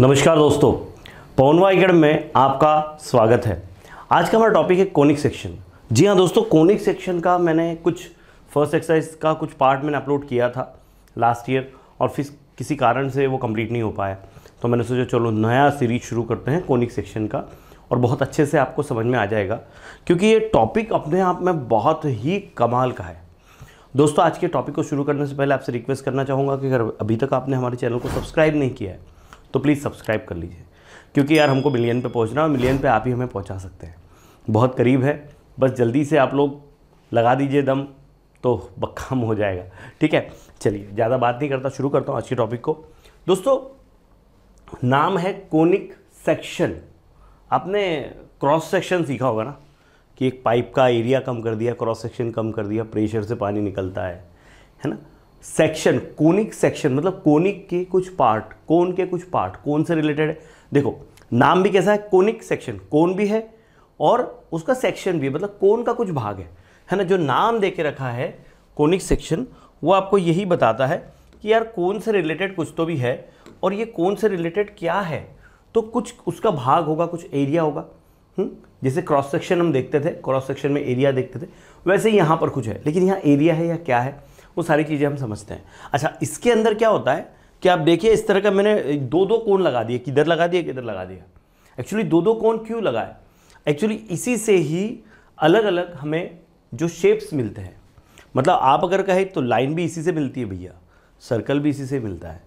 नमस्कार दोस्तों पवनवा अकेडम में आपका स्वागत है आज का हमारा टॉपिक है कोनिक सेक्शन जी हाँ दोस्तों कोनिक सेक्शन का मैंने कुछ फर्स्ट एक्सरसाइज का कुछ पार्ट मैंने अपलोड किया था लास्ट ईयर और फिर किसी कारण से वो कंप्लीट नहीं हो पाया तो मैंने सोचा चलो नया सीरीज शुरू करते हैं कोनिक सेक्शन का और बहुत अच्छे से आपको समझ में आ जाएगा क्योंकि ये टॉपिक अपने आप में बहुत ही कमाल का है दोस्तों आज के टॉपिक को शुरू करने से पहले आपसे रिक्वेस्ट करना चाहूँगा कि अगर अभी तक आपने हमारे चैनल को सब्सक्राइब नहीं किया है तो प्लीज़ सब्सक्राइब कर लीजिए क्योंकि यार हमको मिलियन पे पहुंचना है और मिलियन पे आप ही हमें पहुंचा सकते हैं बहुत करीब है बस जल्दी से आप लोग लगा दीजिए दम तो बक्काम हो जाएगा ठीक है चलिए ज़्यादा बात नहीं करता शुरू करता हूँ आज के टॉपिक को दोस्तों नाम है कोनिक सेक्शन आपने क्रॉस सेक्शन सीखा होगा ना कि एक पाइप का एरिया कम कर दिया क्रॉस सेक्शन कम कर दिया प्रेशर से पानी निकलता है है ना सेक्शन कोनिक सेक्शन मतलब कोनिक के कुछ पार्ट कोन के कुछ पार्ट कोन से रिलेटेड है देखो नाम भी कैसा है कोनिक सेक्शन कोन भी है और उसका सेक्शन भी मतलब कोन का कुछ भाग है है ना जो नाम दे के रखा है कोनिक सेक्शन वो आपको यही बताता है कि यार कौन से रिलेटेड कुछ तो भी है और ये कौन से रिलेटेड क्या है तो कुछ उसका भाग होगा कुछ एरिया होगा हुँ? हम्म? जैसे क्रॉस सेक्शन हम देखते थे क्रॉस सेक्शन में एरिया देखते थे वैसे यहाँ पर कुछ है लेकिन यहाँ एरिया है या क्या है वो सारी चीज़ें हम समझते हैं अच्छा इसके अंदर क्या होता है कि आप देखिए इस तरह का मैंने दो दो कोण लगा दिए किधर लगा दिया किधर लगा दिया एक्चुअली दो दो कोण क्यों लगाए एक्चुअली इसी से ही अलग अलग हमें जो शेप्स मिलते हैं मतलब आप अगर कहें तो लाइन भी इसी से मिलती है भैया सर्कल भी इसी से मिलता है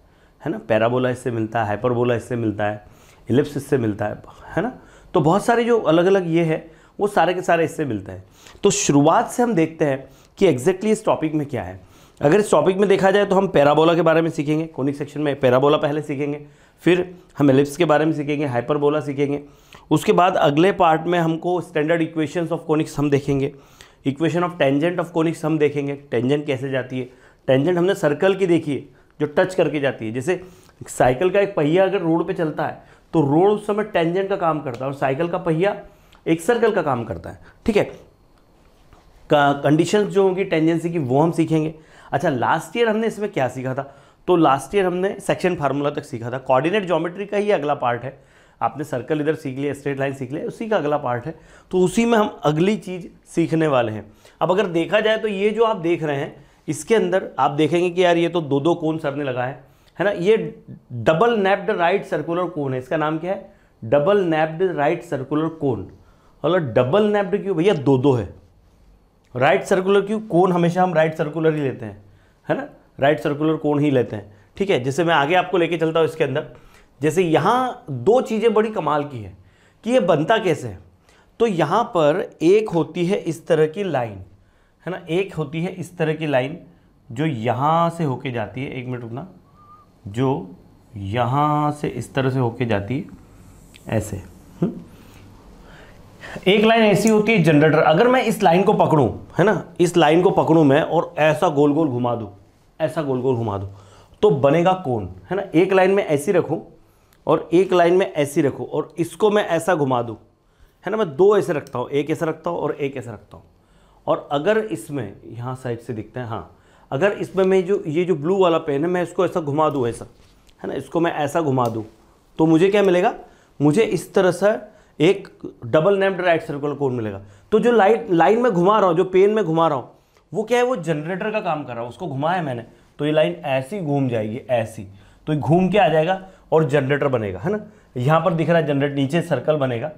है ना पैराबोला इससे मिलता है हाइपरबोला इससे मिलता है इलिप्स इससे मिलता है है ना तो बहुत सारे जो अलग अलग ये है वो सारे के सारे इससे मिलते हैं तो शुरुआत से हम देखते हैं कि एग्जैक्टली exactly इस टॉपिक में क्या है अगर इस टॉपिक में देखा जाए तो हम पैराबोला के बारे में सीखेंगे कोनिक सेक्शन में पैराबोला पहले सीखेंगे फिर हम एलिप्स के बारे में सीखेंगे हाइपरबोला सीखेंगे उसके बाद अगले पार्ट में हमको स्टैंडर्ड इक्वेशंस ऑफ कोनिक्स हम देखेंगे equation of tangent of conics हम देखेंगे टेंजेंट कैसे जाती है टेंजेंट हमने सर्कल की देखी है जो टच करके जाती है जैसे साइकिल का एक पहिया अगर रोड पर चलता है तो रोड उस समय टेंजेंट का काम करता है और साइकिल का पहिया एक सर्कल का काम करता है ठीक है कंडीशन जो होंगी टेंजेंसी की वो हम सीखेंगे अच्छा लास्ट ईयर हमने इसमें क्या सीखा था तो लास्ट ईयर हमने सेक्शन फार्मूला तक सीखा था कोऑर्डिनेट ज्योमेट्री का ही अगला पार्ट है आपने सर्कल इधर सीख लिया स्ट्रेट लाइन सीख लिया उसी का अगला पार्ट है तो उसी में हम अगली चीज़ सीखने वाले हैं अब अगर देखा जाए तो ये जो आप देख रहे हैं इसके अंदर आप देखेंगे कि यार ये तो दो दो कोन सर ने लगा है है ना ये double napped right circular cone है इसका नाम क्या है double napped right circular cone मतलब डबल नैप्ड क्यों भैया दो दो है राइट सर्कुलर क्यों कौन हमेशा हम राइट सर्कुलर ही लेते हैं है ना राइट सर्कुलर कौन ही लेते हैं ठीक है जैसे मैं आगे आपको लेके चलता हूँ इसके अंदर जैसे यहाँ दो चीज़ें बड़ी कमाल की है कि ये बनता कैसे है तो यहाँ पर एक होती है इस तरह की लाइन है ना एक होती है इस तरह की लाइन जो यहाँ से होके जाती है एक मिनट रुकना जो यहाँ से इस तरह से होके जाती है ऐसे हुँ? हम्म? एक लाइन ऐसी होती है जनरेटर अगर मैं इस लाइन को पकड़ूँ है ना इस लाइन को पकड़ूँ मैं और ऐसा गोल गोल घुमा दूँ ऐसा गोल गोल घुमा दूँ तो बनेगा कौन है ना एक लाइन में ऐसी रखूँ और एक लाइन में ऐसी रखूँ और इसको मैं ऐसा घुमा दूँ है ना मैं दो ऐसे रखता हूँ एक ऐसा रखता हूँ और एक ऐसा रखता हूँ और अगर इसमें यहाँ साइड से दिखता है हाँ अगर इसमें मैं जो ये जो ब्लू वाला पेन है मैं इसको ऐसा घुमा दूँ ऐसा है ना इसको मैं ऐसा घुमा दूँ तो मुझे क्या मिलेगा मुझे इस तरह से एक double napped right circular cone मिलेगा तो जो लाइट लाइन में घुमा रहा हूँ जो पेन में घुमा रहा हूँ वो क्या है वो जनरेटर का काम कर रहा हूँ उसको घुमाया मैंने तो ये लाइन ऐसी घूम जाएगी ऐसी तो ये घूम के आ जाएगा और जनरेटर बनेगा है ना यहाँ पर दिख रहा है जनरेटर नीचे सर्कल बनेगा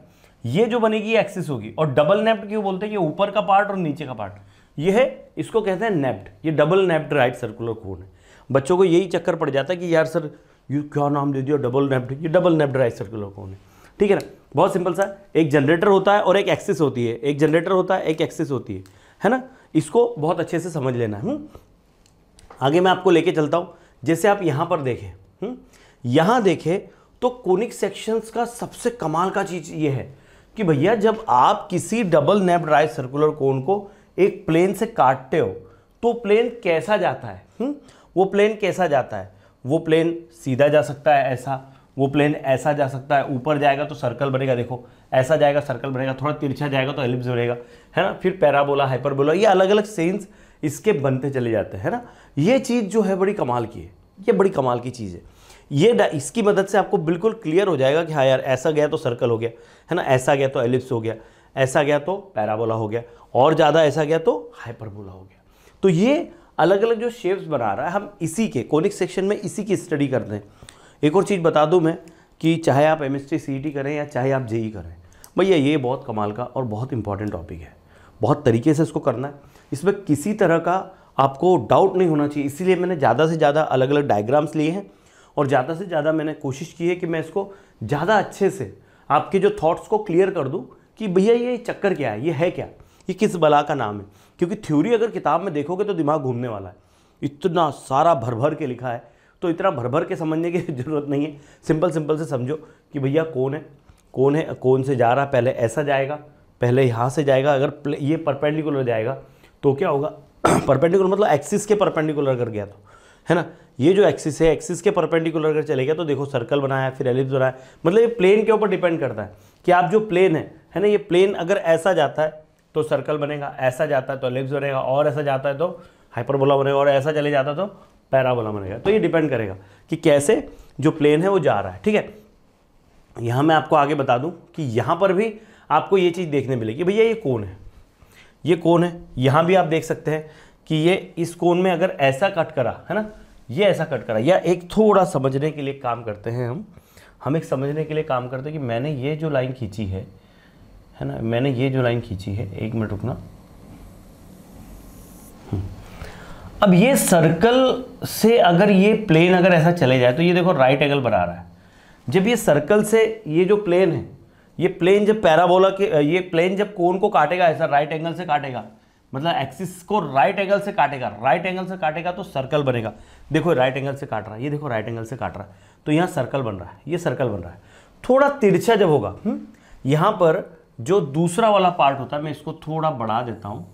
ये जो बनेगी एक्सिस होगी और डबल नेप्ट क्यों बोलते हैं ये ऊपर का पार्ट और नीचे का पार्ट ये है इसको कहते हैं नेप्ट ये double napped right circular cone है बच्चों को यही चक्कर पड़ जाता है कि यार सर यू क्या नाम दे दिया डबल नेप्ट ये double napped right circular cone है ठीक है ना बहुत सिंपल सा एक जनरेटर होता है और एक एक्सिस होती है एक जनरेटर होता है एक एक्सिस होती है है ना इसको बहुत अच्छे से समझ लेना है हम्म? आगे मैं आपको लेके चलता हूँ जैसे आप यहाँ पर देखें हम्म? यहाँ देखें तो कोनिक सेक्शंस का सबसे कमाल का चीज़ ये है कि भैया जब आप किसी डबल नेप ड्राइव सर्कुलर कोन को एक प्लेन से काटते हो तो प्लेन कैसा जाता है हुँ? हम्म? वो प्लेन कैसा जाता है वो प्लेन सीधा जा सकता है ऐसा वो प्लेन ऐसा जा सकता है ऊपर जाएगा तो सर्कल बनेगा देखो ऐसा जाएगा सर्कल बनेगा थोड़ा तिरछा जाएगा तो एलिप्स बनेगा है ना फिर पैराबोला हाइपरबोला ये अलग अलग सेंस इसके बनते चले जाते हैं ना ये चीज़ जो है बड़ी कमाल की है ये बड़ी कमाल की चीज़ है ये इसकी मदद से आपको बिल्कुल क्लियर हो जाएगा कि हाँ यार ऐसा गया तो सर्कल हो गया है ना ऐसा गया तो एलिप्स हो गया ऐसा गया तो पैराबोला हो गया और ज़्यादा ऐसा गया तो हाइपरबोला हो गया तो ये अलग अलग जो शेप्स बना रहा है हम इसी के कोनिक सेक्शन में इसी की स्टडी करते हैं एक और चीज़ बता दूँ मैं कि चाहे आप एम एस e करें या चाहे आप जेई e करें भैया ये बहुत कमाल का और बहुत इंपॉर्टेंट टॉपिक है बहुत तरीके से इसको करना है इसमें किसी तरह का आपको डाउट नहीं होना चाहिए इसीलिए मैंने ज़्यादा से ज़्यादा अलग अलग डायग्राम्स लिए हैं और ज़्यादा से ज़्यादा मैंने कोशिश की है कि मैं इसको ज़्यादा अच्छे से आपके जो थॉट्स को क्लियर कर दूँ कि भैया ये चक्कर क्या है ये है क्या ये किस बला का नाम है क्योंकि थ्योरी अगर किताब में देखोगे तो दिमाग घूमने वाला है इतना सारा भर भर के लिखा है तो इतना भर भर के समझने की ज़रूरत नहीं है सिंपल सिंपल से समझो कि भैया कौन है कौन है कौन से जा रहा पहले ऐसा जाएगा पहले यहाँ से जाएगा अगर ये परपेंडिकुलर जाएगा तो क्या होगा परपेंडिकुलर मतलब एक्सिस के परपेंडिकुलर कर गया तो है ना ये जो एक्सिस है एक्सिस के परपेंडिकुलर अगर चले गया तो देखो सर्कल बनाया फिर एलिप्स बनाया मतलब ये प्लेन के ऊपर डिपेंड करता है कि आप जो प्लेन है है ना ये प्लेन अगर ऐसा जाता है तो सर्कल बनेगा ऐसा जाता है तो एलिप्स बनेगा और ऐसा जाता है तो हाइपरबोला बनेगा और ऐसा चले जाता है तो पैराबोला बनेगा तो ये डिपेंड करेगा कि कैसे जो प्लेन है वो जा रहा है ठीक है यहाँ मैं आपको आगे बता दूँ कि यहाँ पर भी आपको ये चीज़ देखने मिलेगी भैया ये कौन है ये कौन है यहाँ भी आप देख सकते हैं कि ये इस कोन में अगर ऐसा कट करा है ना ये ऐसा कट करा या एक थोड़ा समझने के लिए काम करते हैं हम हम एक समझने के लिए काम करते हैं कि मैंने ये जो लाइन खींची है है ना मैंने ये जो लाइन खींची है एक मिनट रुकना अब ये सर्कल से अगर ये प्लेन अगर ऐसा चले जाए तो ये देखो राइट एंगल बना रहा है जब ये सर्कल से ये जो प्लेन है ये प्लेन जब पैराबोला के ये प्लेन जब कोन को काटेगा ऐसा राइट एंगल से काटेगा मतलब एक्सिस को राइट एंगल से काटेगा राइट एंगल से काटेगा तो सर्कल बनेगा देखो राइट एंगल से काट रहा है ये देखो राइट एंगल से काट रहा है तो यहाँ सर्कल बन रहा है ये सर्कल बन रहा है थोड़ा तिरछा जब होगा हम्म, यहाँ पर जो दूसरा वाला पार्ट होता है मैं इसको थोड़ा बढ़ा देता हूँ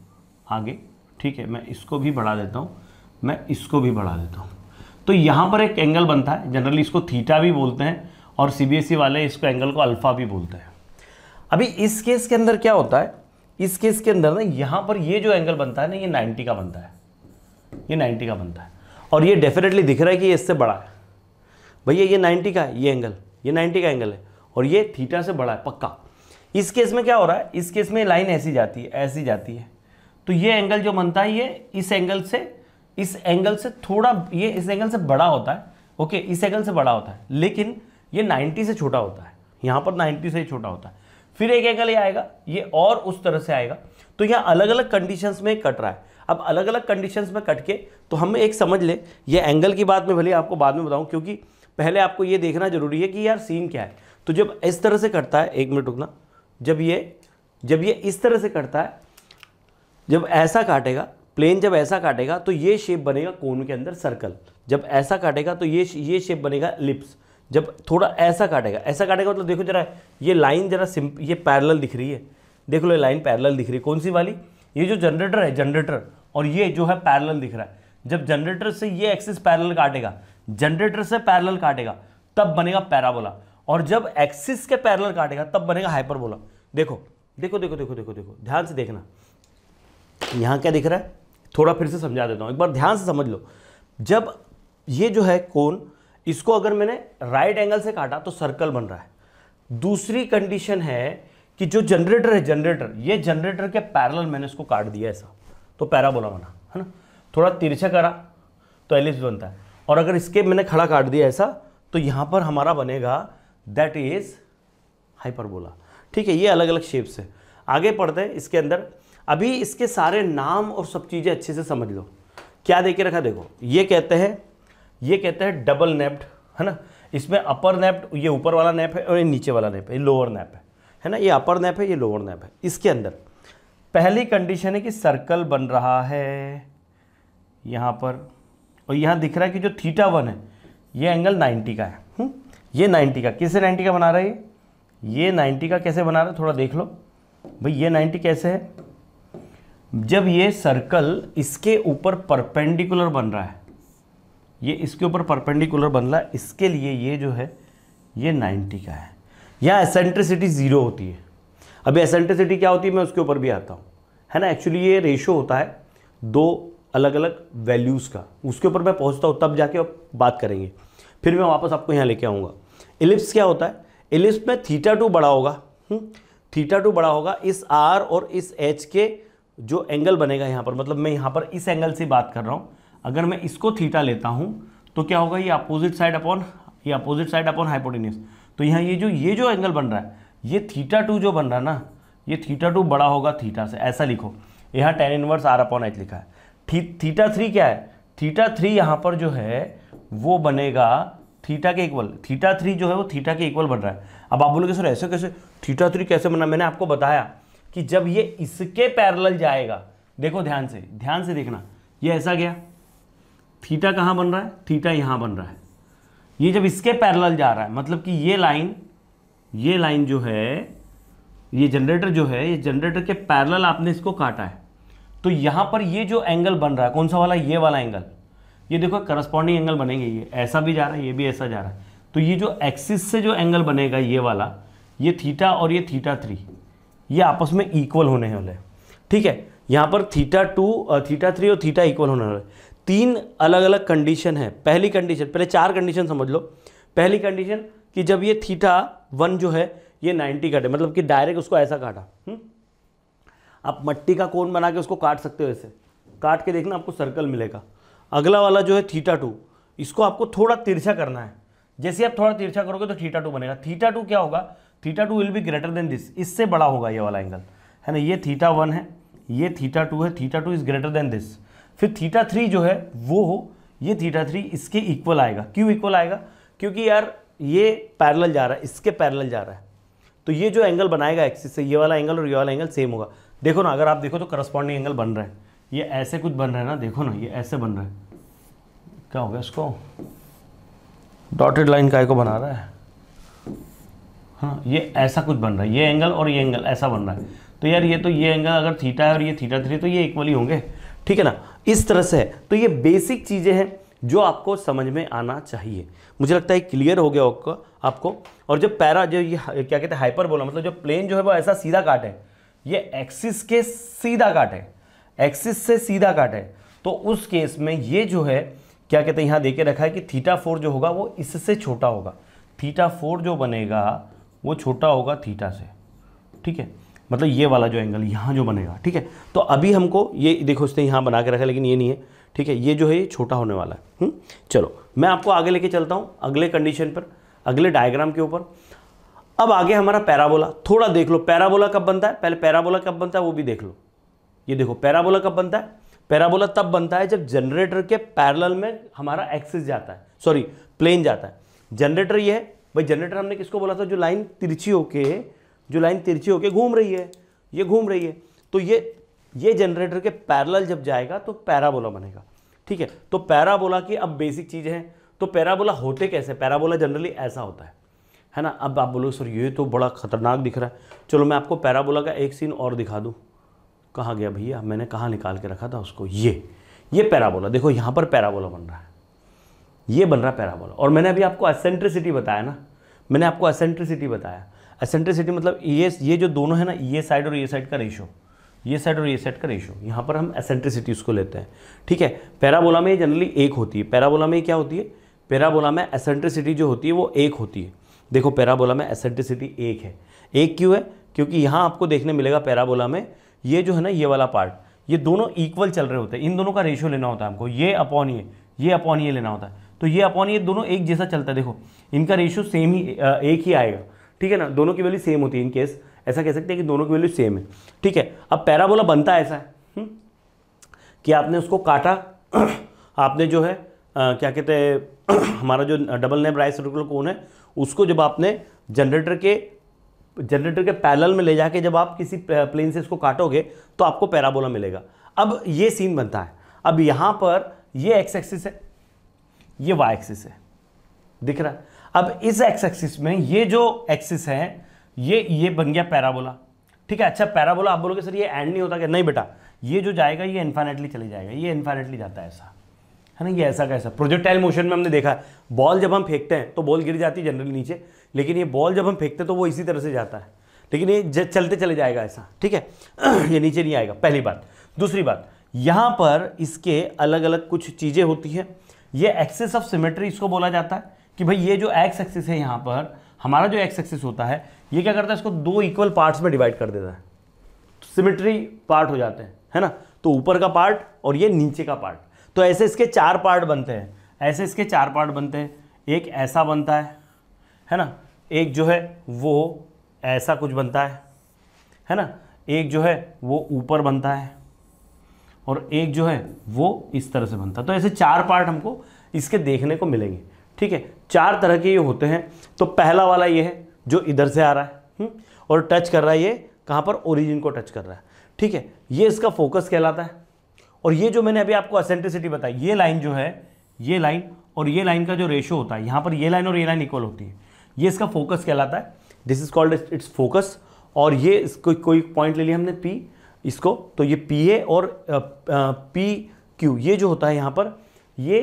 आगे ठीक है मैं इसको भी बढ़ा देता हूँ मैं इसको भी बढ़ा देता हूँ तो यहाँ पर एक एंगल बनता है जनरली इसको थीटा भी बोलते हैं और सी e वाले इसको एंगल को अल्फ़ा भी बोलते हैं अभी इस केस के अंदर क्या होता है इस केस के अंदर ना यहाँ पर ये जो एंगल बनता है ना ये 90 का बनता है ये 90 का बनता है और ये डेफिनेटली दिख रहा है कि ये इससे बड़ा है भैया ये 90 का है ये एंगल ये 90 का एंगल है और ये थीटा से बड़ा है पक्का इस केस में क्या हो रहा है इस केस में लाइन ऐसी जाती है ऐसी जाती है तो ये एंगल जो बनता है ये इस एंगल से इस एंगल से थोड़ा ये इस एंगल से बड़ा होता है ओके इस एंगल से बड़ा होता है लेकिन ये 90 से छोटा होता है यहां पर 90 से छोटा होता है फिर एक एंगल ये आएगा ये और उस तरह से आएगा तो यहाँ अलग अलग कंडीशंस में कट रहा है अब अलग अलग कंडीशंस में कट के तो हम एक समझ ले ये एंगल की बात में भले आपको बाद में बताऊँ क्योंकि पहले आपको ये देखना जरूरी है कि यार सीन क्या है तो जब इस तरह से कटता है एक मिनट रुकना जब ये जब ये इस तरह से कटता है जब ऐसा काटेगा प्लेन जब ऐसा काटेगा तो ये शेप बनेगा कोन के अंदर सर्कल जब ऐसा काटेगा तो ये ये शेप बनेगा लिप्स जब थोड़ा ऐसा काटेगा ऐसा काटेगा मतलब तो देखो जरा ये लाइन जरा सिंप ये पैरल दिख रही है देख लो ये लाइन पैरल दिख रही है कौन सी वाली ये जो जनरेटर है जनरेटर और ये जो है पैरल दिख रहा है जब जनरेटर से ये एक्सिस पैरल काटेगा जनरेटर से पैरल काटेगा तब बनेगा पैराबोला और जब एक्सिस के पैरल काटेगा तब बनेगा हाइपरबोला देखो देखो देखो देखो देखो देखो ध्यान से देखना यहाँ क्या दिख रहा है थोड़ा फिर से समझा देता हूँ एक बार ध्यान से समझ लो जब ये जो है कोन इसको अगर मैंने राइट एंगल से काटा तो सर्कल बन रहा है दूसरी कंडीशन है कि जो जनरेटर है जनरेटर ये जनरेटर के पैरल मैंने इसको काट दिया ऐसा तो पैराबोला बना है ना थोड़ा तिरछा करा तो एलिप्स बनता है और अगर इसके मैंने खड़ा काट दिया ऐसा तो यहाँ पर हमारा बनेगा दैट इज़ हाइपरबोला ठीक है ये अलग अलग शेप्स है आगे पढ़ते हैं इसके अंदर अभी इसके सारे नाम और सब चीज़ें अच्छे से समझ लो क्या दे के रखा देखो ये कहते हैं ये कहते हैं डबल नेप्ड है ना इसमें अपर नेप्ड ये ऊपर वाला नेप है और ये नीचे वाला नेप है ये लोअर नेप है है ना ये अपर नेप है ये लोअर नेप है इसके अंदर पहली कंडीशन है कि सर्कल बन रहा है यहाँ पर और यहाँ दिख रहा है कि जो थीटा वन है ये एंगल 90 का है हुँ? हम्म? ये 90 का किससे 90 का बना रहा है ये 90 का कैसे बना रहा है थोड़ा देख लो भाई ये 90 कैसे है जब ये सर्कल इसके ऊपर परपेंडिकुलर बन रहा है ये इसके ऊपर परपेंडिकुलर बन रहा है इसके लिए ये जो है ये 90 का है यहाँ एसेंट्रिसिटी ज़ीरो होती है अभी एसेंट्रिसिटी क्या होती है मैं उसके ऊपर भी आता हूँ है ना एक्चुअली ये रेशो होता है दो अलग अलग वैल्यूज़ का उसके ऊपर मैं पहुँचता हूँ तब जाके आप बात करेंगे फिर मैं वापस आपको यहाँ लेके आऊँगा एलिप्स क्या होता है एलिप्स में थीटा टू बड़ा होगा थीटा हम्म, टू बड़ा होगा इस आर और इस एच के जो एंगल बनेगा यहाँ पर मतलब मैं यहाँ पर इस एंगल से बात कर रहा हूँ अगर मैं इसको थीटा लेता हूँ तो क्या होगा ये अपोजिट साइड अपॉन ये अपोजिट साइड अपॉन हाइपोटेनियस तो यहाँ ये जो ये जो एंगल बन रहा है ये थीटा टू जो बन रहा है ना ये थीटा टू बड़ा होगा थीटा से ऐसा लिखो यहाँ tan inverse R upon H लिखा है थी, थीटा थ्री क्या है थीटा थ्री यहाँ पर जो है वो बनेगा थीटा के इक्वल थीटा थ्री जो है वो थीटा के इक्वल बन रहा है अब आप बोलोगे सर ऐसे कैसे थीटा थ्री कैसे बना मैंने आपको बताया कि जब ये इसके पैरेलल जाएगा देखो ध्यान से ध्यान से देखना ये ऐसा गया थीटा कहाँ बन रहा है थीटा यहाँ बन रहा है ये जब इसके पैरेलल जा रहा है मतलब कि ये लाइन ये लाइन जो है ये जनरेटर जो है ये जनरेटर के पैरेलल आपने इसको काटा है तो यहाँ पर ये जो एंगल बन रहा है कौन सा वाला ये वाला एंगल ये देखो करस्पॉन्डिंग एंगल बनेंगे ये ऐसा भी जा रहा है ये भी ऐसा जा रहा है तो ये जो एक्सिस से जो एंगल बनेगा ये वाला ये थीटा और ये थीटा थ्री ये आपस में इक्वल होने वाले ठीक है यहाँ पर थीटा टू थीटा थ्री और थीटा इक्वल होने वाले तीन अलग अलग कंडीशन है पहली कंडीशन पहले चार कंडीशन समझ लो पहली कंडीशन कि जब ये थीटा वन जो है ये नाइन्टी काटे मतलब कि डायरेक्ट उसको ऐसा काटा हुँ? हम्म? आप मट्टी का कोन बना के उसको काट सकते हो ऐसे काट के देखना आपको सर्कल मिलेगा अगला वाला जो है थीटा टू इसको आपको थोड़ा तिरछा करना है जैसे आप थोड़ा तिरछा करोगे तो थीटा टू बनेगा थीटा टू क्या होगा theta two will be greater than this इससे बड़ा होगा ये वाला एंगल है ना ये थीटा वन है ये थीटा टू है theta two is greater than this फिर थीटा थ्री जो है वो हो ये थीटा थ्री इसके इक्वल आएगा क्यों इक्वल आएगा क्योंकि यार ये पैरेलल जा रहा है इसके पैरेलल जा रहा है तो ये जो एंगल बनाएगा एक्सिस से ये वाला एंगल और ये वाला एंगल सेम होगा देखो ना अगर आप देखो तो करस्पॉन्डिंग एंगल बन रहा है ये ऐसे कुछ बन रहा है ना देखो ना ये ऐसे बन रहा है क्या हो गया इसको डॉटेड लाइन काय को बना रहा है हाँ ये ऐसा कुछ बन रहा है ये एंगल और ये एंगल ऐसा बन रहा है तो यार ये तो ये एंगल अगर थीटा है और ये थीटा थ्री तो ये इक्वली होंगे ठीक है ना इस तरह से है तो ये बेसिक चीज़ें हैं जो आपको समझ में आना चाहिए मुझे लगता है क्लियर हो गया आपको आपको और जो पैरा जो ये क्या कहते हैं हाइपर बोला मतलब जो प्लेन जो है वो ऐसा सीधा काट है ये एक्सिस के सीधा काट है एक्सिस से सीधा काट है तो उस केस में ये जो है क्या कहते हैं यहाँ देखे रखा है कि थीटा फोर जो होगा वो इससे छोटा होगा थीटा फोर जो बनेगा वो छोटा होगा थीटा से ठीक है मतलब ये वाला जो एंगल यहाँ जो बनेगा ठीक है तो अभी हमको ये देखो उसने यहाँ बना के रखा लेकिन ये नहीं है ठीक है ये जो है ये छोटा होने वाला है हुँ? हम्म? चलो मैं आपको आगे लेके चलता हूँ अगले कंडीशन पर अगले डायग्राम के ऊपर अब आगे हमारा पैराबोला थोड़ा देख लो पैराबोला कब बनता है पहले पैराबोला कब बनता है वो भी देख लो ये देखो पैराबोला कब बनता है पैराबोला तब बनता है जब जनरेटर के पैरल में हमारा एक्सिस जाता है सॉरी प्लेन जाता है जनरेटर ये है भाई जनरेटर हमने किसको बोला था जो लाइन तिरछी होके जो लाइन तिरछी होके घूम रही है ये घूम रही है तो ये ये जनरेटर के पैरल जब जाएगा तो पैराबोला बनेगा ठीक है तो पैराबोला की अब बेसिक चीज़ है तो पैराबोला होते कैसे पैराबोला जनरली ऐसा होता है है ना अब आप बोलो सर ये तो बड़ा खतरनाक दिख रहा है चलो मैं आपको पैराबोला का एक सीन और दिखा दूँ कहाँ गया भैया मैंने कहाँ निकाल के रखा था उसको ये ये पैराबोला देखो यहाँ पर पैराबोला बन रहा है ये बन रहा पैराबोला और मैंने अभी आपको असेंट्रिसिटी बताया ना मैंने आपको असेंट्रिसिटी बताया असेंट्रिसिटी मतलब ये ये जो दोनों है ना ये साइड और ये साइड का रेशो ये साइड और ये साइड का रेशो यहाँ पर हम असेंट्रिसिटी उसको लेते हैं ठीक है पैराबोला में जनरली एक होती है पैराबोला में क्या होती है पैराबोला में असेंट्रिसिटी जो होती है वो एक होती है देखो पैराबोला में असेंट्रिसिटी एक है एक क्यों है क्योंकि यहाँ आपको देखने मिलेगा पैराबोला में ये जो है ना ये वाला पार्ट ये दोनों इक्वल चल रहे होते हैं इन दोनों का रेशियो लेना होता है हमको ये अपॉन ये ये अपॉन ये लेना होता है तो ये अपॉन ये दोनों एक जैसा चलता है देखो इनका रेशियो सेम ही एक ही आएगा ठीक है ना दोनों की वैल्यू सेम होती है इनकेस ऐसा कह सकते हैं कि दोनों की वैल्यू सेम है ठीक है अब पैराबोला बनता ऐसा है हम्म? कि आपने उसको काटा आपने जो है आ, क्या कहते हैं हमारा जो डबल नेब राइस सर्कुलर कोन है उसको जब आपने जनरेटर के जनरेटर के पैनल में ले जाके जब आप किसी प्लेन से इसको काटोगे तो आपको पैराबोला मिलेगा अब ये सीन बनता है अब यहाँ पर ये एक्स एक्सिस है ये वाई एक्सिस है दिख रहा है अब इस एक्स एक्सिस में ये जो एक्सिस है ये ये बन गया पैराबोला ठीक है अच्छा पैराबोला आप बोलोगे सर ये एंड नहीं होता क्या नहीं बेटा ये जो जाएगा ये इन्फाइनेटली चले जाएगा ये इन्फाइनेटली जाता है ऐसा है ना ये ऐसा कैसा प्रोजेक्टाइल मोशन में हमने देखा बॉल जब हम फेंकते हैं तो बॉल गिर जाती है जनरली नीचे लेकिन ये बॉल जब हम फेंकते हैं तो वो इसी तरह से जाता है लेकिन ये चलते चले जाएगा ऐसा ठीक है ये नीचे नहीं आएगा पहली बात दूसरी बात यहाँ पर इसके अलग अलग कुछ चीज़ें होती हैं ये एक्सेस ऑफ सिमेट्री इसको बोला जाता है कि भाई ये जो एक्स एक्सेस है यहाँ पर हमारा जो एक्स एक्सेस होता है ये क्या करता है इसको दो इक्वल पार्ट्स में डिवाइड कर देता है तो सिमेट्री पार्ट हो जाते हैं है ना तो ऊपर का पार्ट और ये नीचे का पार्ट तो ऐसे इसके चार पार्ट बनते हैं ऐसे इसके चार पार्ट बनते हैं एक ऐसा बनता है है ना एक जो है वो ऐसा कुछ बनता है है ना एक जो है वो ऊपर बनता है और एक जो है वो इस तरह से बनता है तो ऐसे चार पार्ट हमको इसके देखने को मिलेंगे ठीक है चार तरह के ये होते हैं तो पहला वाला ये है जो इधर से आ रहा है हुँ? हम्म, और टच कर रहा है ये कहाँ पर ओरिजिन को टच कर रहा है ठीक है ये इसका फोकस कहलाता है और ये जो मैंने अभी आपको असेंट्रिसिटी बताई ये लाइन जो है ये लाइन और ये लाइन का जो रेशो होता है यहाँ पर ये लाइन और ये लाइन इक्वल होती है ये इसका फोकस कहलाता है this is called its focus और ये इसको कोई पॉइंट ले लिया हमने पी इसको तो ये पी ए और पी क्यू ये जो होता है यहाँ पर ये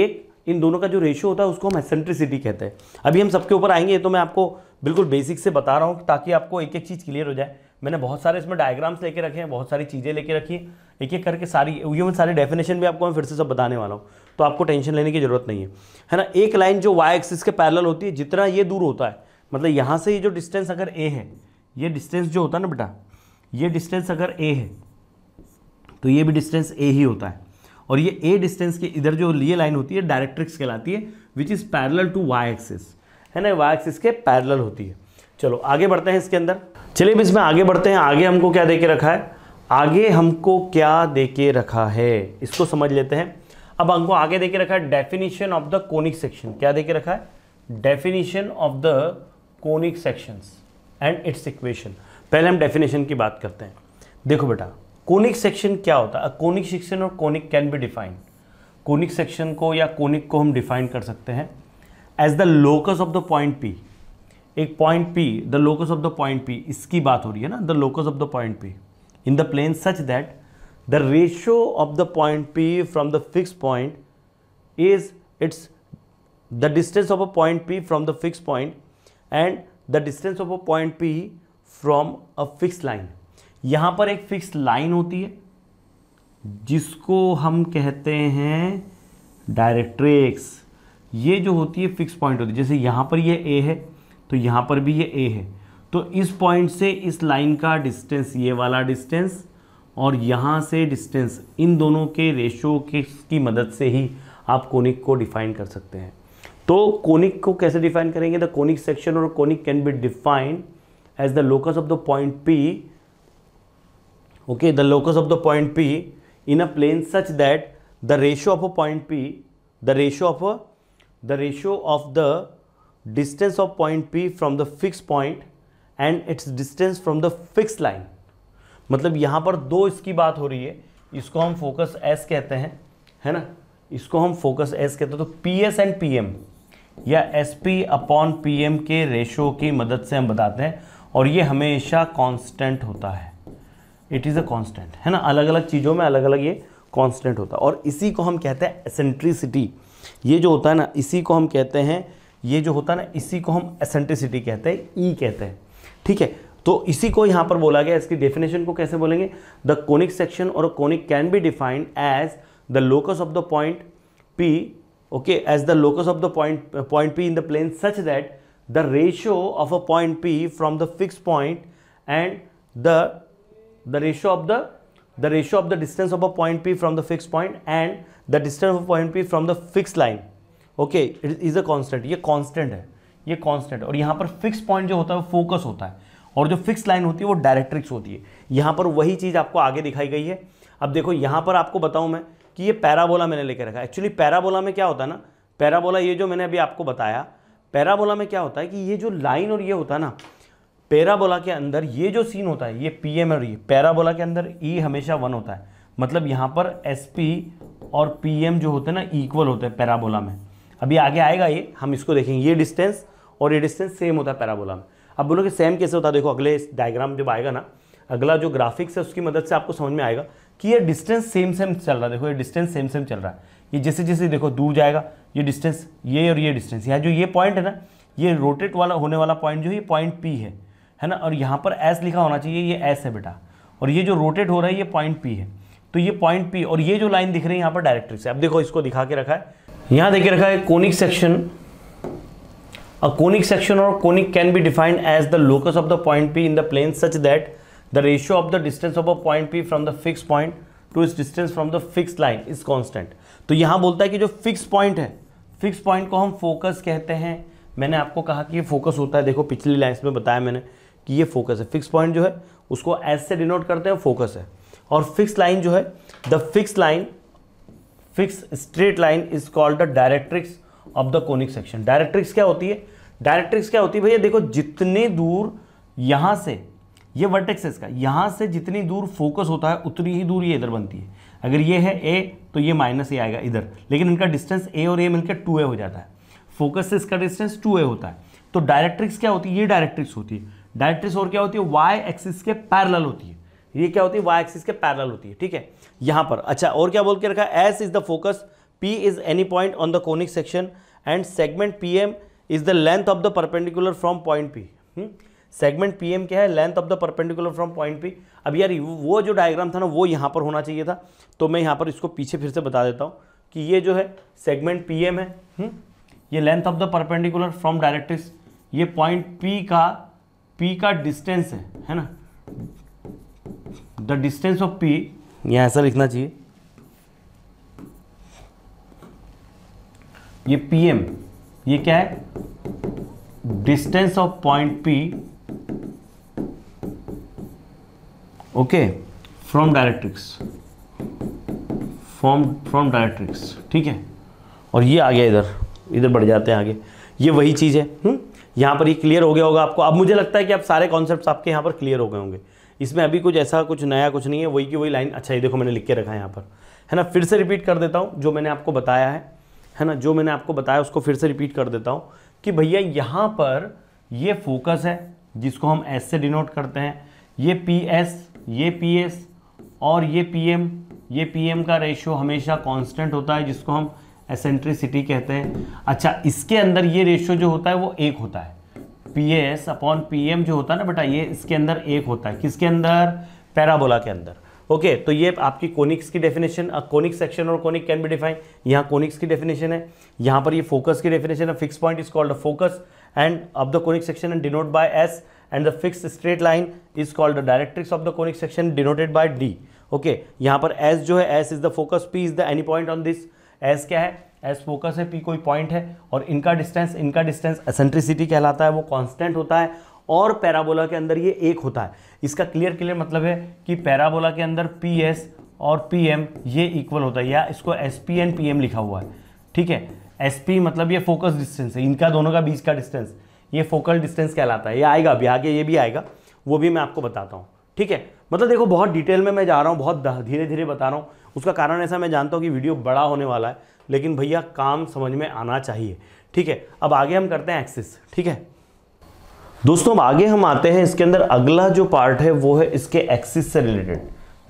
एक इन दोनों का जो रेशियो होता है उसको हम एसेंट्रिसिटी कहते हैं अभी हम सबके ऊपर आएंगे तो मैं आपको बिल्कुल बेसिक से बता रहा हूँ ताकि आपको एक एक चीज़ क्लियर हो जाए मैंने बहुत सारे इसमें डायग्राम्स लेके रखे हैं बहुत सारी चीज़ें लेके रखी हैं एक एक करके सारी मैं सारे डेफिनेशन भी आपको मैं फिर से सब बताने वाला हूँ तो आपको टेंशन लेने की जरूरत नहीं है है ना एक लाइन जो वाई एक्सिस के पैरल होती है जितना ये दूर होता है मतलब यहाँ से ये जो डिस्टेंस अगर ए है ये डिस्टेंस जो होता है ना बेटा ये डिस्टेंस अगर ए है तो ये भी डिस्टेंस ए ही होता है और ये ए डिस्टेंस के इधर जो लिए लाइन होती है डायरेक्ट्रिक्स कहलाती है which is parallel to Y axis है ना वाई एक्सिस के पैरल होती है चलो आगे बढ़ते हैं इसके अंदर चलिए अब इसमें आगे बढ़ते हैं आगे हमको क्या दे के रखा है आगे हमको क्या दे के रखा है इसको समझ लेते हैं अब हमको आगे दे के रखा है definition of the conic section क्या दे के रखा है definition of the conic sections and its equation पहले हम डेफिनेशन की बात करते हैं देखो बेटा कोनिक सेक्शन क्या होता है कोनिक सेक्शन और conic can be defined conic section को या कोनिक को हम डिफाइन कर सकते हैं as the locus of the point P एक point P the locus of the point P इसकी बात हो रही है ना the locus of the point P in the plane such that the ratio of the point P from the fix point is its the distance of a point P from the fix point and the distance of a point P from a fix line यहाँ पर एक fix line होती है जिसको हम कहते हैं directrix ये जो होती है फिक्स पॉइंट होती है जैसे यहाँ पर ये ए है तो यहाँ पर भी ये ए है तो इस पॉइंट से इस लाइन का डिस्टेंस ये वाला डिस्टेंस और यहाँ से डिस्टेंस इन दोनों के रेशो के की मदद से ही आप कोनिक को डिफाइन कर सकते हैं तो कोनिक को कैसे डिफाइन करेंगे द कोनिक सेक्शन और conic can be defined as the locus of the point P, okay, the locus of the point P in a plane such that the ratio of a point P, the ratio of a, the ratio of the distance of point P from the fixed point and its distance from the fix line मतलब यहाँ पर दो इसकी बात हो रही है इसको हम फोकस एस कहते हैं है ना इसको हम फोकस एस कहते हैं तो P S and P M या S P upon P M के रेशो की मदद से हम बताते हैं और ये हमेशा कांस्टेंट होता है इट इज़ अ कांस्टेंट है ना अलग अलग चीज़ों में अलग अलग ये कांस्टेंट होता है और इसी को हम कहते हैं एसेंट्रिसिटी ये जो होता है ना इसी को हम कहते हैं ये जो होता है ना इसी को हम एसेंट्रिसिटी कहते हैं ई e कहते हैं ठीक है तो इसी को यहाँ पर बोला गया इसकी डेफिनेशन को कैसे बोलेंगे द कोनिक सेक्शन और conic can be defined as the locus of the point P okay as the locus of the point point P in the plane such that the ratio of a point P from the fix point and the the ratio of the the ratio of the distance of a point P from the fix point and the distance of point P from the fix line okay it is a constant ये constant है ये constant और यहाँ पर fix point जो होता है वो फोकस होता है और जो फिक्स लाइन होती है वो डायरेक्ट्रिक्स होती है यहाँ पर वही चीज़ आपको आगे दिखाई गई है अब देखो यहाँ पर आपको बताऊँ मैं कि ये पैराबोला मैंने लेके रखा है एक्चुअली पैराबोला में क्या होता है ना पैराबोला ये जो मैंने अभी आपको बताया पैराबोला में क्या होता है कि ये जो लाइन और ये होता है ना पैराबोला के अंदर ये जो सीन होता है ये पी एम और ये e, पैराबोला के अंदर ई e हमेशा वन होता है मतलब यहाँ पर एस पी और पी एम जो होते हैं ना इक्वल होते हैं पैराबोला में अभी आगे आएगा ये हम इसको देखेंगे ये डिस्टेंस और ये डिस्टेंस सेम होता है पैराबोला में अब बोलो कि सेम कैसे होता है देखो अगले डायग्राम जब आएगा ना अगला जो ग्राफिक्स है उसकी मदद से आपको समझ में आएगा कि ये डिस्टेंस सेम सेम चल रहा है देखो ये डिस्टेंस सेम सेम चल रहा है ये जैसे जैसे देखो दूर जाएगा ये डिस्टेंस ये और ये डिस्टेंस यहाँ जो ये पॉइंट है ना ये रोटेट वाला होने वाला पॉइंट जो है पॉइंट पी है है ना और यहाँ पर एस लिखा होना चाहिए ये एस है बेटा और ये जो रोटेट हो रहा है ये पॉइंट पी है तो ये पॉइंट पी और ये जो लाइन दिख रही है यहाँ पर डायरेक्ट्रिक्स है अब देखो इसको दिखा के रखा है यहाँ देखे रखा है conic section a conic section और conic can be defined as the locus of the point P in the plane such that the ratio of the distance of a point P from the fix point to its distance from the fix line is constant तो यहाँ बोलता है कि जो fix point है fix point को हम focus कहते हैं मैंने आपको कहा कि ये फोकस होता है देखो पिछली लाइन्स में बताया मैंने कि ये फोकस है फिक्स पॉइंट जो है उसको एस से डिनोट करते हैं फोकस है और फिक्स लाइन जो है the fix line fix straight line is called the directrix of the conic section directrix क्या होती है डायरेक्ट्रिक्स क्या होती है भैया देखो जितने दूर यहाँ से ये वर्टेक्स इसका यहाँ से जितनी दूर फोकस होता है उतनी ही दूर ये इधर बनती है अगर ये है ए तो ये माइनस ए आएगा इधर लेकिन इनका डिस्टेंस ए और ए मिलकर टू ए हो जाता है फोकस से इसका डिस्टेंस टू ए होता है तो डायरेक्ट्रिक्स क्या होती है ये डायरेक्ट्रिक्स होती है डायरेक्ट्रिक्स और क्या होती है वाई एक्सिस के पैरल होती है ये क्या होती है वाई एक्सिस के पैरल होती है ठीक है यहाँ पर अच्छा और क्या बोल के रखा है S is the focus P is any point on the conic section and segment P M is the length of the perpendicular from point P segment PM क्या है length of the perpendicular from point P अब यार वो जो diagram था ना वो यहाँ पर होना चाहिए था तो मैं यहाँ पर इसको पीछे फिर से बता देता हूँ कि ये जो है सेगमेंट पीएम है हुँ? हम्म? ये length of the perpendicular from directrix ये पॉइंट पी का पी का डिस्टेंस है है ना द डिस्टेंस ऑफ पी यहाँ ऐसा लिखना चाहिए ये पीएम ये क्या है distance of point P okay from directrix from from directrix ठीक है और ये आ गया इधर इधर बढ़ जाते हैं आगे ये वही चीज़ है हुँ? हम्म? यहाँ पर ये क्लियर हो गया होगा आपको अब मुझे लगता है कि आप सारे कॉन्सेप्ट आपके यहाँ पर क्लियर हो गए होंगे इसमें अभी कुछ ऐसा कुछ नया कुछ नहीं है वही की वही लाइन अच्छा ये देखो मैंने लिख के रखा है यहाँ पर है ना फिर से रिपीट कर देता हूँ जो मैंने आपको बताया है है ना जो मैंने आपको बताया उसको फिर से रिपीट कर देता हूँ कि भैया यहाँ पर ये फोकस है जिसको हम एस से डिनोट करते हैं ये पी एस ये पी और ये पी ये पी का रेशियो हमेशा कांस्टेंट होता है जिसको हम एसेंट्रिसिटी कहते हैं अच्छा इसके अंदर ये रेशियो जो होता है वो एक होता है P S upon P M जो होता है ना बेटा ये इसके अंदर एक होता है किसके अंदर पैराबोला के अंदर ओके तो ये आपकी कोनिक्स की डेफिनेशन कोनिक सेक्शन और कोनिक कैन बी डिफाइन यहाँ कोनिक्स की डेफिनेशन है यहाँ पर ये फोकस की डेफिनेशन है fix point is called focus and of the conic section and denote by S and the fix straight line is called the directrix of the conic section denoted by D okay यहाँ पर S जो है S is the focus P is the any point on this S क्या है S focus है P कोई point है और इनका डिस्टेंस इनका डिस्टेंस एसेंट्रिसिटी कहलाता है वो कॉन्स्टेंट होता है और पैराबोला के अंदर ये एक होता है इसका क्लियर क्लियर मतलब है कि पैराबोला के अंदर पी एस और पी एम ये इक्वल होता है या इसको S P and P M लिखा हुआ है ठीक है एस पी मतलब ये फोकस डिस्टेंस है इनका दोनों का बीच का डिस्टेंस ये फोकल डिस्टेंस कहलाता है ये आएगा अभी आगे ये भी आएगा वो भी मैं आपको बताता हूँ ठीक है मतलब देखो बहुत डिटेल में मैं जा रहा हूँ बहुत धीरे धीरे बता रहा हूँ उसका कारण ऐसा मैं जानता हूँ कि वीडियो बड़ा होने वाला है लेकिन भैया काम समझ में आना चाहिए ठीक है अब आगे हम करते हैं एक्सिस ठीक है दोस्तों अब आगे हम आते हैं इसके अंदर अगला जो पार्ट है वो है इसके एक्सिस से रिलेटेड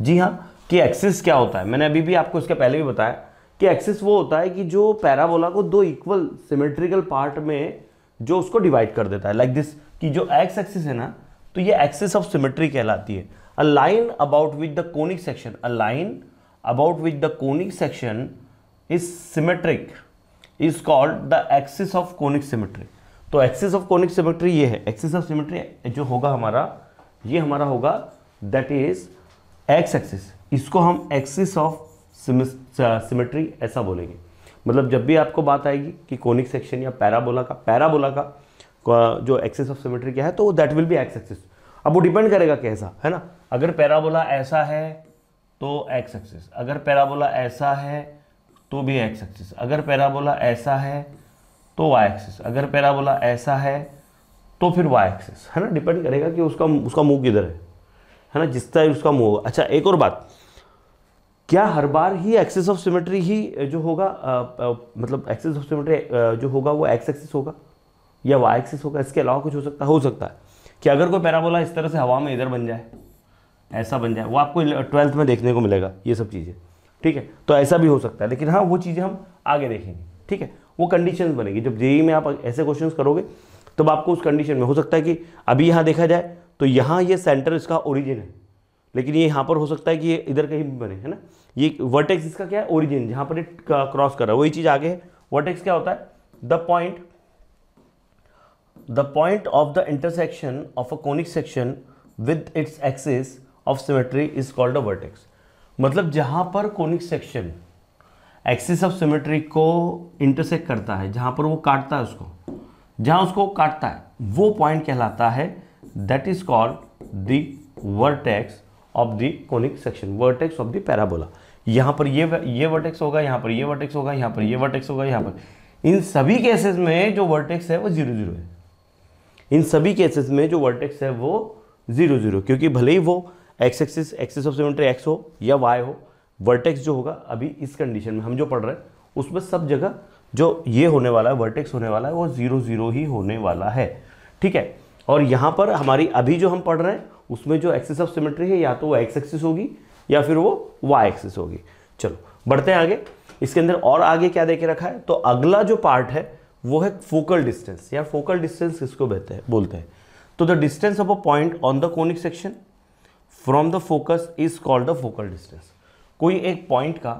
जी हाँ कि एक्सिस क्या होता है मैंने अभी भी आपको इसके पहले भी बताया कि एक्सिस वो होता है कि जो पैराबोला को दो इक्वल सिमेट्रिकल पार्ट में जो उसको डिवाइड कर देता है लाइक like दिस कि जो एक्स एक्सिस है ना तो ये एक्सिस ऑफ सिमेट्री कहलाती है a line about which the conic section a line about which the conic section is symmetric is called the axis of conic symmetry तो axis of conic symmetry ये है axis of symmetry जो होगा हमारा ये हमारा होगा दैट इज एक्स एक्सिस इसको हम एक्सिस ऑफ सिमेट्री ऐसा बोलेंगे मतलब जब भी आपको बात आएगी कि कोनिक सेक्शन या पैराबोला का पैराबोला का जो एक्सेस ऑफ सिमेट्री क्या है तो that will be X axis अब वो डिपेंड करेगा कैसा है ना अगर पैराबोला ऐसा है तो एक्स एक्सेस अगर पैराबोला ऐसा है तो भी एक्स एक्सेस अगर पैराबोला ऐसा है तो वाई एक्सेस अगर पैराबोला ऐसा है तो फिर वाई एक्सेस है ना डिपेंड करेगा कि उसका उसका मुंह किधर है है ना जिस तरह उसका मुंह होगा अच्छा एक और बात क्या हर बार ही एक्सेस ऑफ सिमेट्री ही जो होगा आ, आ, मतलब एक्सेस ऑफ सिमेट्री जो होगा वो एक्स एक्सिस होगा या वाई एक्सिस होगा इसके अलावा कुछ हो सकता हो सकता है कि अगर कोई पैराबोला इस तरह से हवा में इधर बन जाए ऐसा बन जाए वो आपको ट्वेल्थ में देखने को मिलेगा ये सब चीज़ें ठीक है तो ऐसा भी हो सकता है लेकिन हाँ वो चीज़ें हम आगे देखेंगे ठीक है वो कंडीशन बनेगी जब जेई में आप ऐसे क्वेश्चन करोगे तब तो आपको उस कंडीशन में हो सकता है कि अभी यहाँ देखा जाए तो यहाँ ये सेंटर इसका ओरिजिन है लेकिन ये यहाँ पर हो सकता है कि ये इधर कहीं भी बने है ना ये वर्टेक्स इसका क्या है ओरिजिन जहाँ पर ये क्रॉस कर रहा है वही चीज़ आगे है वर्टेक्स क्या होता है the point the point of the intersection of a conic section with its axis of symmetry is called a vertex मतलब जहाँ पर conic section axis of symmetry को इंटरसेक्ट करता है जहाँ पर वो काटता है उसको जहाँ उसको काटता है वो पॉइंट कहलाता है that is called the vertex of the conic section vertex of the parabola यहाँ पर ये ये वर्टेक्स होगा यहाँ पर ये वर्टेक्स होगा यहाँ पर ये वर्टेक्स होगा यहाँ पर इन सभी केसेस में जो वर्टेक्स है वो जीरो जीरो है इन सभी केसेस में जो वर्टेक्स है वो जीरो जीरो क्योंकि भले ही वो X axis axis of symmetry X हो या वाई हो वर्टेक्स जो होगा अभी इस कंडीशन में हम जो पढ़ रहे हैं उसमें सब जगह जो ये होने वाला है वर्टेक्स होने वाला है वो जीरो जीरो ही होने वाला है ठीक है और यहाँ पर हमारी अभी जो हम पढ़ रहे हैं उसमें जो एक्सेस ऑफ सिमेट्री है या तो वो एक्स एक्सिस होगी या फिर वो वाई एक्सिस होगी चलो बढ़ते हैं आगे इसके अंदर और आगे क्या देखे रखा है तो अगला जो पार्ट है वो है फोकल डिस्टेंस या फोकल डिस्टेंस किसको बहते हैं बोलते हैं तो the distance of a point on the conic section from the focus is called the focal distance कोई एक पॉइंट का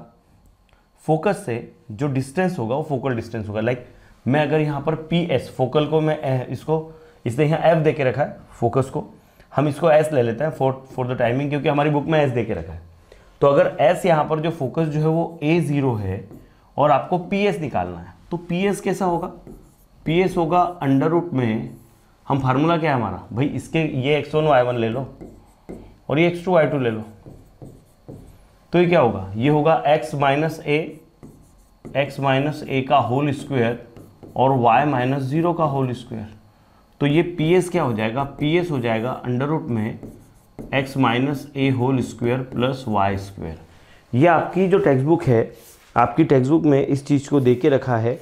फोकस से जो डिस्टेंस होगा वो फोकल डिस्टेंस होगा लाइक like, मैं अगर यहाँ पर पी एस फोकल को मैं इसको इसने यहाँ एफ दे के रखा है फोकस को हम इसको एस ले लेते हैं फॉर फॉर द टाइमिंग क्योंकि हमारी बुक में एस दे के रखा है तो अगर एस यहाँ पर जो फोकस जो है वो ए ज़ीरो है और आपको पी एस निकालना है तो पी एस कैसा होगा पी एस होगा अंडर रूट में हम फार्मूला क्या है हमारा भाई इसके ये एक्स वन वाई वन ले लो और ये एक्स टू वाई टू ले लो तो ये क्या होगा ये होगा X minus A X minus ए का होल स्क्वायर और वाई माइनस ज़ीरो का होल स्क्वायर तो ये पी एस क्या हो जाएगा पी एस हो जाएगा अंडर रूट में एक्स माइनस ए whole square plus Y square यह आपकी जो टेक्स्ट बुक है आपकी टेक्स्ट बुक में इस चीज़ को दे के रखा है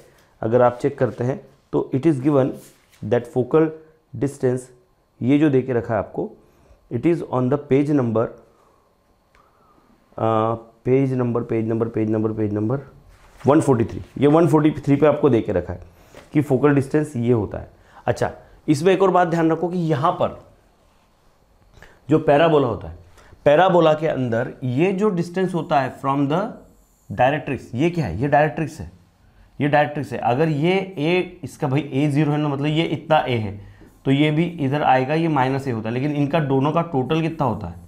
अगर आप चेक करते हैं तो it is given that focal distance ये जो दे के रखा है आपको it is on the page number page number page number page number page number 143 ये 143 पे आपको दे के रखा है कि फोकल डिस्टेंस ये होता है अच्छा इसमें एक और बात ध्यान रखो कि यहां पर जो पैराबोला होता है पैराबोला के अंदर ये जो डिस्टेंस होता है फ्रॉम द डायरेक्ट्रिक्स ये क्या है ये डायरेक्ट्रिक्स है ये डायरेक्ट्रिक्स है अगर ये ए इसका भाई ए जीरो है ना मतलब ये इतना ए है तो ये भी इधर आएगा ये माइनस ए होता है लेकिन इनका दोनों का टोटल कितना होता है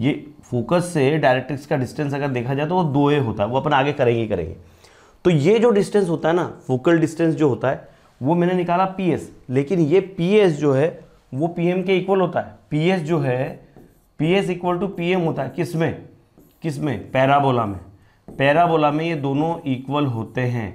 ये फोकस से डायरेक्ट्रिक्स का डिस्टेंस अगर देखा जाए तो वो दो ए होता है वो अपन आगे करेंगे करेंगे तो ये जो डिस्टेंस होता है ना फोकल डिस्टेंस जो होता है वो मैंने निकाला पी लेकिन ये पी जो है वो पी के इक्वल होता है पी जो है P S equal to P होता है किस में किस में पैराबोला में पैराबोला में ये दोनों इक्वल होते हैं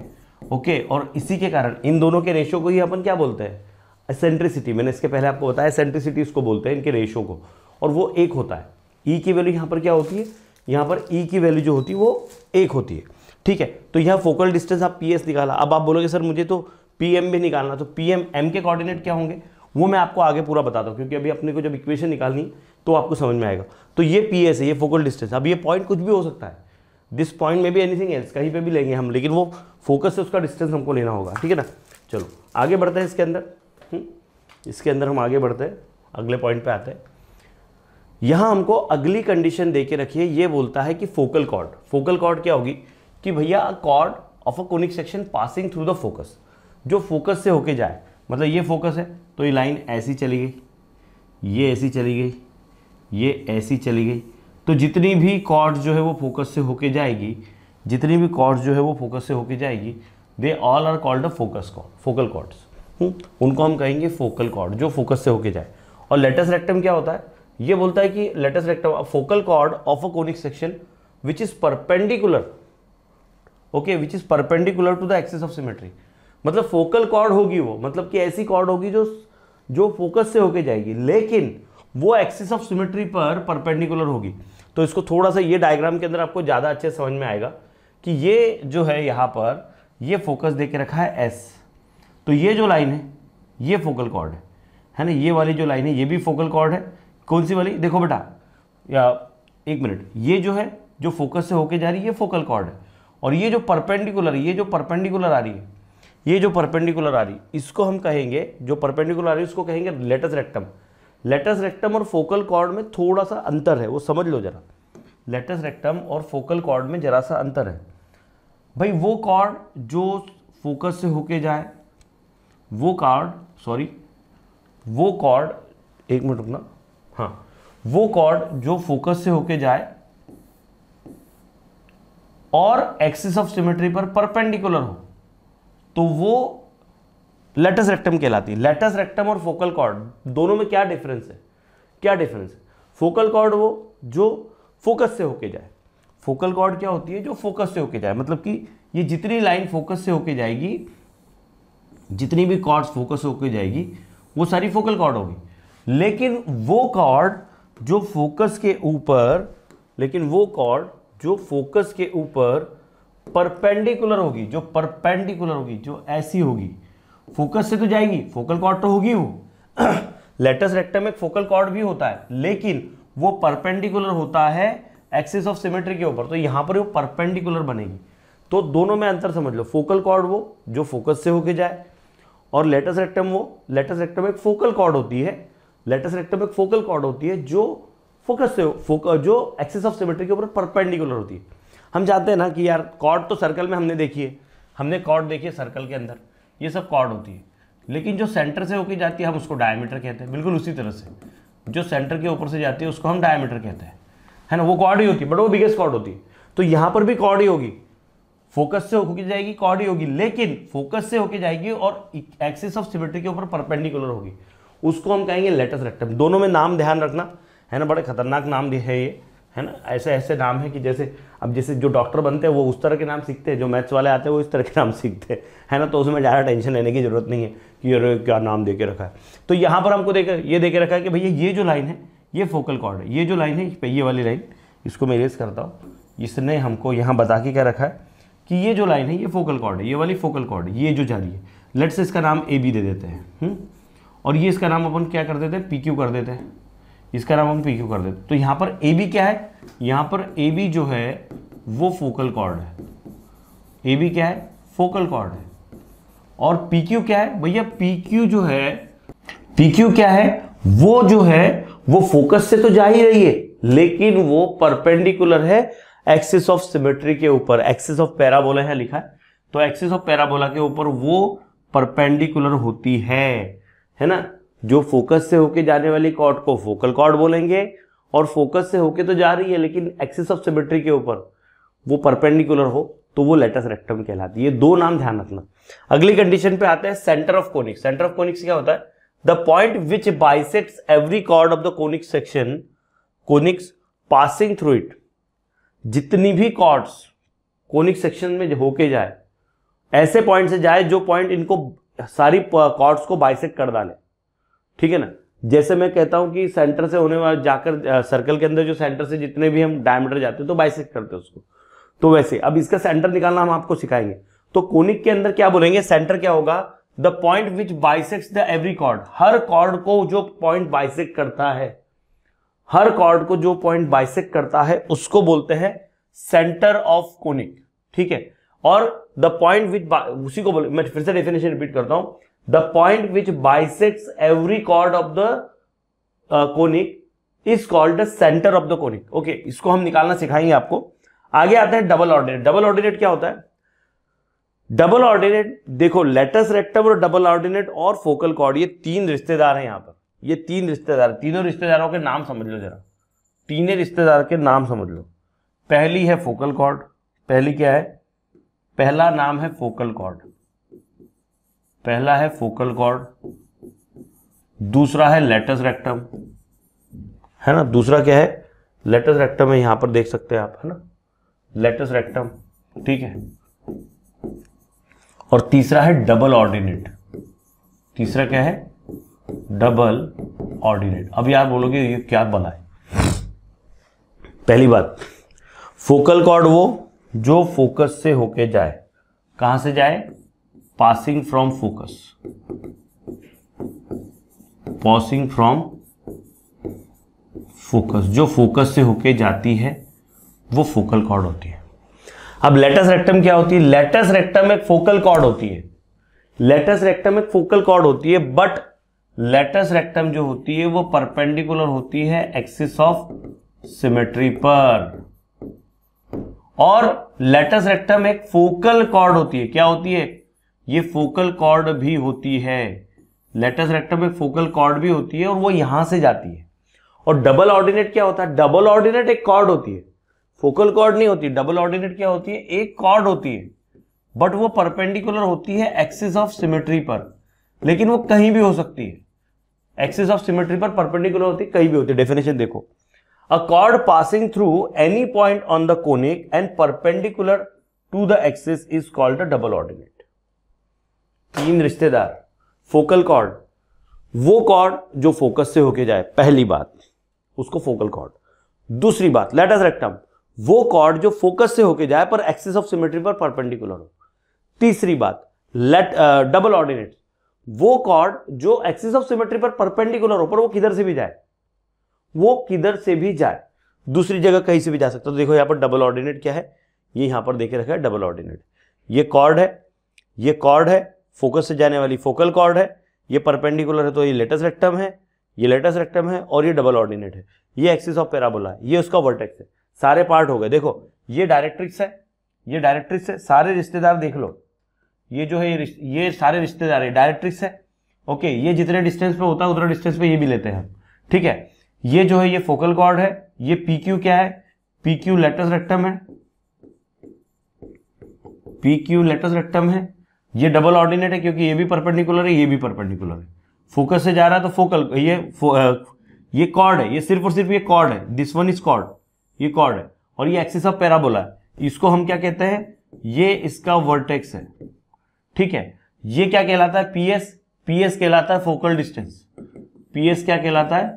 ओके और इसी के कारण इन दोनों के रेशो को ही अपन क्या बोलते हैं सेंट्रिसिटी मैंने इसके पहले आपको बताया सेंट्रिसिटी इसको बोलते हैं इनके रेशो को और वो एक होता है ई e की वैल्यू यहाँ पर क्या होती है यहाँ पर ई e की वैल्यू जो होती है वो एक होती है ठीक है तो यह फोकल डिस्टेंस आप पी एस निकाला अब आप बोलोगे सर मुझे तो पीएम भी निकालना तो पीएम एम के कोऑर्डिनेट क्या होंगे वो मैं आपको आगे पूरा बताता हूँ क्योंकि अभी अपने को जब इक्वेशन निकालनी तो आपको समझ में आएगा तो ये पी एस है ये फोकल डिस्टेंस अब ये पॉइंट कुछ भी हो सकता है दिस पॉइंट में भी एनीथिंग एल्स कहीं पे भी लेंगे हम लेकिन वो फोकस से उसका डिस्टेंस हमको लेना होगा ठीक है ना चलो आगे बढ़ते हैं इसके अंदर हम्म, इसके अंदर हम आगे बढ़ते हैं अगले पॉइंट पर आते हैं यहाँ हमको अगली कंडीशन दे के रखिए ये बोलता है कि फोकल कॉर्ड फोकल कॉर्ड क्या होगी कि भैया chord of a conic section passing through the focus जो फोकस से होके जाए मतलब ये फोकस है तो ये लाइन ऐसी चली गई ये ऐसी चली गई ये ऐसी चली गई तो जितनी भी कॉर्ड जो है वो फोकस से होके जाएगी जितनी भी कॉर्ड जो है वो फोकस से होके जाएगी they all are called a focus chord focal chords उनको हम कहेंगे फोकल कॉर्ड जो फोकस से होके जाए और लेटस रेक्टम क्या होता है ये बोलता है कि latus rectum focal chord of a conic section which is perpendicular okay which is perpendicular to the axis of symmetry मतलब फोकल कॉर्ड होगी वो मतलब कि ऐसी कॉर्ड होगी जो जो फोकस से होके जाएगी लेकिन वो एक्सिस ऑफ सिमेट्री पर परपेंडिकुलर होगी तो इसको थोड़ा सा ये डायग्राम के अंदर आपको ज़्यादा अच्छे समझ में आएगा कि ये जो है यहाँ पर ये फोकस दे के रखा है एस तो ये जो लाइन है ये फोकल कॉर्ड है है ना ये वाली जो लाइन है ये भी फोकल कॉर्ड है कौन सी वाली देखो बेटा या एक मिनट ये जो है जो फोकस से होके जा रही है ये फोकल कॉर्ड है और ये जो परपेंडिकुलर ये जो परपेंडिकुलर आ रही है ये जो परपेंडिकुलर आ रही इसको हम कहेंगे जो परपेंडिकुलर आ रही उसको कहेंगे लेटस रेक्टम लेटस रेक्टम और फोकल कॉर्ड में थोड़ा सा अंतर है वो समझ लो जरा लेटस रेक्टम और फोकल कॉर्ड में जरा सा अंतर है भाई वो कॉर्ड जो फोकस से होके जाए वो कॉर्ड सॉरी वो कॉर्ड एक मिनट रुकना हाँ वो कॉर्ड जो फोकस से होके जाए और एक्सिस ऑफ सिमेट्री पर परपेंडिकुलर हो तो वो लेटस रेक्टम कहलाती है लेटस रेक्टम और फोकल कॉर्ड दोनों में क्या डिफरेंस है क्या डिफरेंस है फोकल कॉर्ड वो जो फोकस से होके जाए फोकल कॉर्ड क्या होती है जो फोकस से होके जाए मतलब कि ये जितनी लाइन फोकस से होके जाएगी जितनी भी कॉर्ड्स फोकस होके जाएगी वो सारी फोकल कॉर्ड होगी लेकिन वो कॉर्ड जो फोकस के ऊपर लेकिन वो कॉर्ड जो फोकस के ऊपर परपेंडिकुलर होगी जो परपेंडिकुलर होगी जो ऐसी होगी फोकस से तो जाएगी फोकल कॉर्ड तो होगी वो लेटस रेक्टम एक फोकल कॉर्ड भी होता है लेकिन वो परपेंडिकुलर होता है एक्सिस ऑफ सिमेट्री के ऊपर तो यहां पर वो परपेंडिकुलर बनेगी तो दोनों में अंतर समझ लो फोकल कॉर्ड वो जो फोकस से होके जाए और लेटस रेक्टम वो लेटस रेक्टम एक फोकल कॉर्ड होती है लेटस रेक्टम एक फोकल कॉर्ड होती है जो फोकस से फोकस जो एक्सिस ऑफ सिमेट्री के ऊपर परपेंडिकुलर होती है हम चाहते हैं ना कि यार कॉर्ड तो सर्कल में हमने देखी है हमने कॉर्ड देखी है सर्कल के अंदर ये सब कॉर्ड होती है लेकिन जो सेंटर से होके जाती है हम उसको डायमीटर कहते हैं बिल्कुल उसी तरह से जो सेंटर के ऊपर से जाती है उसको हम डायमीटर कहते हैं है ना वो कॉर्ड ही होती है बट वो बिगेस्ट कॉर्ड होती है तो यहाँ पर भी कॉर्ड ही होगी फोकस से होकर जाएगी कॉर्ड ही होगी लेकिन फोकस से होके जाएगी और एक्सिस ऑफ सिमेट्री के ऊपर परपेंडिकुलर होगी उसको हम कहेंगे लेटस रेक्टम दोनों में नाम ध्यान रखना है ना बड़े खतरनाक नाम है ये है ना ऐसे ऐसे नाम है कि जैसे अब जैसे जो डॉक्टर बनते हैं वो उस तरह के नाम सीखते हैं जो मैथ्स वाले आते हैं वो इस तरह के नाम सीखते हैं है ना तो उसमें ज़्यादा टेंशन लेने की ज़रूरत नहीं है कि अरे क्या नाम दे के रखा है तो यहाँ पर हमको देखा ये दे के रखा है कि भैया ये जो लाइन है ये फोकल कॉर्ड है ये जो लाइन है ये वाली लाइन इसको मैं रेस करता हूँ इसने हमको यहाँ बता के क्या रखा है कि ये जो लाइन है ये फोकल कॉर्ड है ये वाली फोकल कॉर्ड ये जो जा रही है लेट्स इसका नाम ए बी दे देते हैं हम्म? और ये इसका नाम अपन क्या कर देते हैं पी क्यू कर देते हैं इसका नाम हम पी क्यू कर देते तो यहां पर ए बी क्या है यहां पर ए बी जो है वो फोकल कॉर्ड है ए बी क्या है फोकल कॉर्ड है और पी क्यू क्या है भैया पी क्यू जो है पी क्यू क्या है वो जो है वो फोकस से तो जा ही रही है लेकिन वो परपेंडिकुलर है एक्सिस ऑफ सिमेट्री के ऊपर एक्सिस ऑफ पैराबोला है लिखा है तो एक्सिस ऑफ पैराबोला के ऊपर वो परपेंडिकुलर होती है है ना जो फोकस से होके जाने वाली कॉर्ड को फोकल कॉर्ड बोलेंगे और फोकस से होके तो जा रही है लेकिन एक्सिस ऑफ सिमेट्री के ऊपर वो परपेंडिकुलर हो तो वो लेटस रेक्टम कहलाती है ये दो नाम ध्यान रखना अगली कंडीशन पे आता है centre of conic centre of conics क्या होता है the point which bisects every chord of the conic section conics passing through it जितनी भी कॉर्ड्स कोनिक सेक्शन में होके जाए ऐसे पॉइंट से जाए जो पॉइंट इनको सारी कॉर्ड्स को बाइसेक कर डाले ठीक है ना जैसे मैं कहता हूं कि सेंटर से होने वाला जाकर सर्कल के अंदर जो सेंटर से जितने भी हम डायमीटर जाते हैं तो बाइसेक करते हैं उसको तो वैसे अब इसका सेंटर निकालना हम आपको सिखाएंगे तो कोनिक के अंदर क्या बोलेंगे सेंटर क्या होगा the point which bisects the every chord हर कॉर्ड को जो पॉइंट बाइसेक करता है हर कॉर्ड को जो पॉइंट बाइसेक करता है उसको बोलते हैं सेंटर ऑफ कोनिक ठीक है और द पॉइंट विच उसी को बोले मैं फिर से डेफिनेशन रिपीट करता हूं the point which bisects every chord of the conic is called the centre of the conic okay इसको हम निकालना सिखाएंगे आपको आगे आते हैं डबल ऑर्डिनेट डबल ऑर्डिनेट क्या होता है डबल ऑर्डिनेट देखो लेटस रेक्टम और डबल ऑर्डिनेट और फोकल कॉर्ड ये तीन रिश्तेदार हैं यहां पर ये तीन रिश्तेदार तीनों रिश्तेदारों के नाम समझ लो जरा तीनों रिश्तेदार के नाम समझ लो पहली है फोकल कॉर्ड पहली क्या है पहला नाम है फोकल कॉर्ड पहला है फोकल कॉर्ड दूसरा है लेटस रेक्टम है ना दूसरा क्या है लेटस रेक्टम है यहां पर देख सकते हैं आप है ना लेटस रेक्टम ठीक है और तीसरा है डबल ऑर्डिनेट तीसरा क्या है डबल ऑर्डिनेट अब यार बोलोगे ये क्या बना है पहली बात फोकल कॉर्ड वो जो फोकस से होके जाए कहां से जाए passing from focus passing from focus जो फोकस से होके जाती है वो फोकल कॉर्ड होती है अब लेटस रेक्टम क्या होती है लेटस रेक्टम एक फोकल कॉर्ड होती है लेटस रेक्टम एक फोकल कॉर्ड होती है बट लेटस रेक्टम जो होती है वो परपेंडिकुलर होती है एक्सिस ऑफ सिमेट्री पर और लेटस रेक्टम एक फोकल कॉर्ड होती है क्या होती है ये फोकल कॉर्ड भी होती है लेटस रेक्टम में फोकल कॉर्ड भी होती है और वो यहां से जाती है और डबल ऑर्डिनेट क्या होता है डबल ऑर्डिनेट एक कॉर्ड होती है फोकल कॉर्ड नहीं होती डबल ऑर्डिनेट क्या होती है एक कॉर्ड होती है बट वो परपेंडिकुलर होती है एक्सिस ऑफ सिमेट्री पर लेकिन वो कहीं भी हो सकती है एक्सिस ऑफ सिमेट्री पर परपेंडिकुलर होती है कहीं भी होती है डेफिनेशन देखो a chord passing through any point on the conic and perpendicular to the axis is called a double ordinate तीन रिश्तेदार फोकल कॉर्ड वो कॉर्ड जो फोकस से होके जाए पहली बात उसको फोकल कॉर्ड दूसरी बात अस रेक्टम वो कॉर्ड जो फोकस से होके जाए पर एक्सिस ऑफ सिमेट्री पर परपेंडिकुलर हो तीसरी बात लेट डबल ऑर्डिनेट वो कॉर्ड जो एक्सिस ऑफ सिमेट्री पर परपेंडिकुलर हो पर वो किधर से भी जाए वो किधर से भी जाए दूसरी जगह कहीं से भी जा सकता है तो देखो यहां पर डबल ऑर्डिनेट क्या है ये यहां पर देखे रखा है डबल ऑर्डिनेट ये कॉर्ड है ये कॉर्ड है फोकस से जाने वाली फोकल कॉर्ड है ये परपेंडिकुलर है तो ये लेटस रेक्टम है ये लेटस रेक्टम है और ये डबल ऑर्डिनेट है ये एक्सिस ऑफ पेराबोला है ये उसका वर्टेक्स है सारे पार्ट हो गए देखो ये डायरेक्ट्रिक्स है ये डायरेक्ट्रिक्स है सारे रिश्तेदार देख लो ये जो है ये ये सारे रिश्तेदार है डायरेक्ट्रिक्स है ओके ये जितने डिस्टेंस पे होता है उतना डिस्टेंस पे ये भी लेते हैं हम ठीक है ये जो है ये फोकल कॉर्ड है ये पी क्यू क्या है पी क्यू लेटस रेक्टम है पी क्यू लेटस रेक्टम है ये डबल ऑर्डिनेट है क्योंकि ये भी परपेंडिकुलर है ये भी परपेंडिकुलर है फोकस से जा रहा है तो फोकल ये फो, ये कॉर्ड है ये सिर्फ और सिर्फ ये कॉर्ड है दिस वन इज कॉर्ड ये कॉर्ड है और ये एक्सिस ऑफ पैराबोला है इसको हम क्या कहते हैं ये इसका वर्टेक्स है ठीक है ये क्या कहलाता है पीएस पीएस कहलाता है फोकल डिस्टेंस पीएस क्या कहलाता है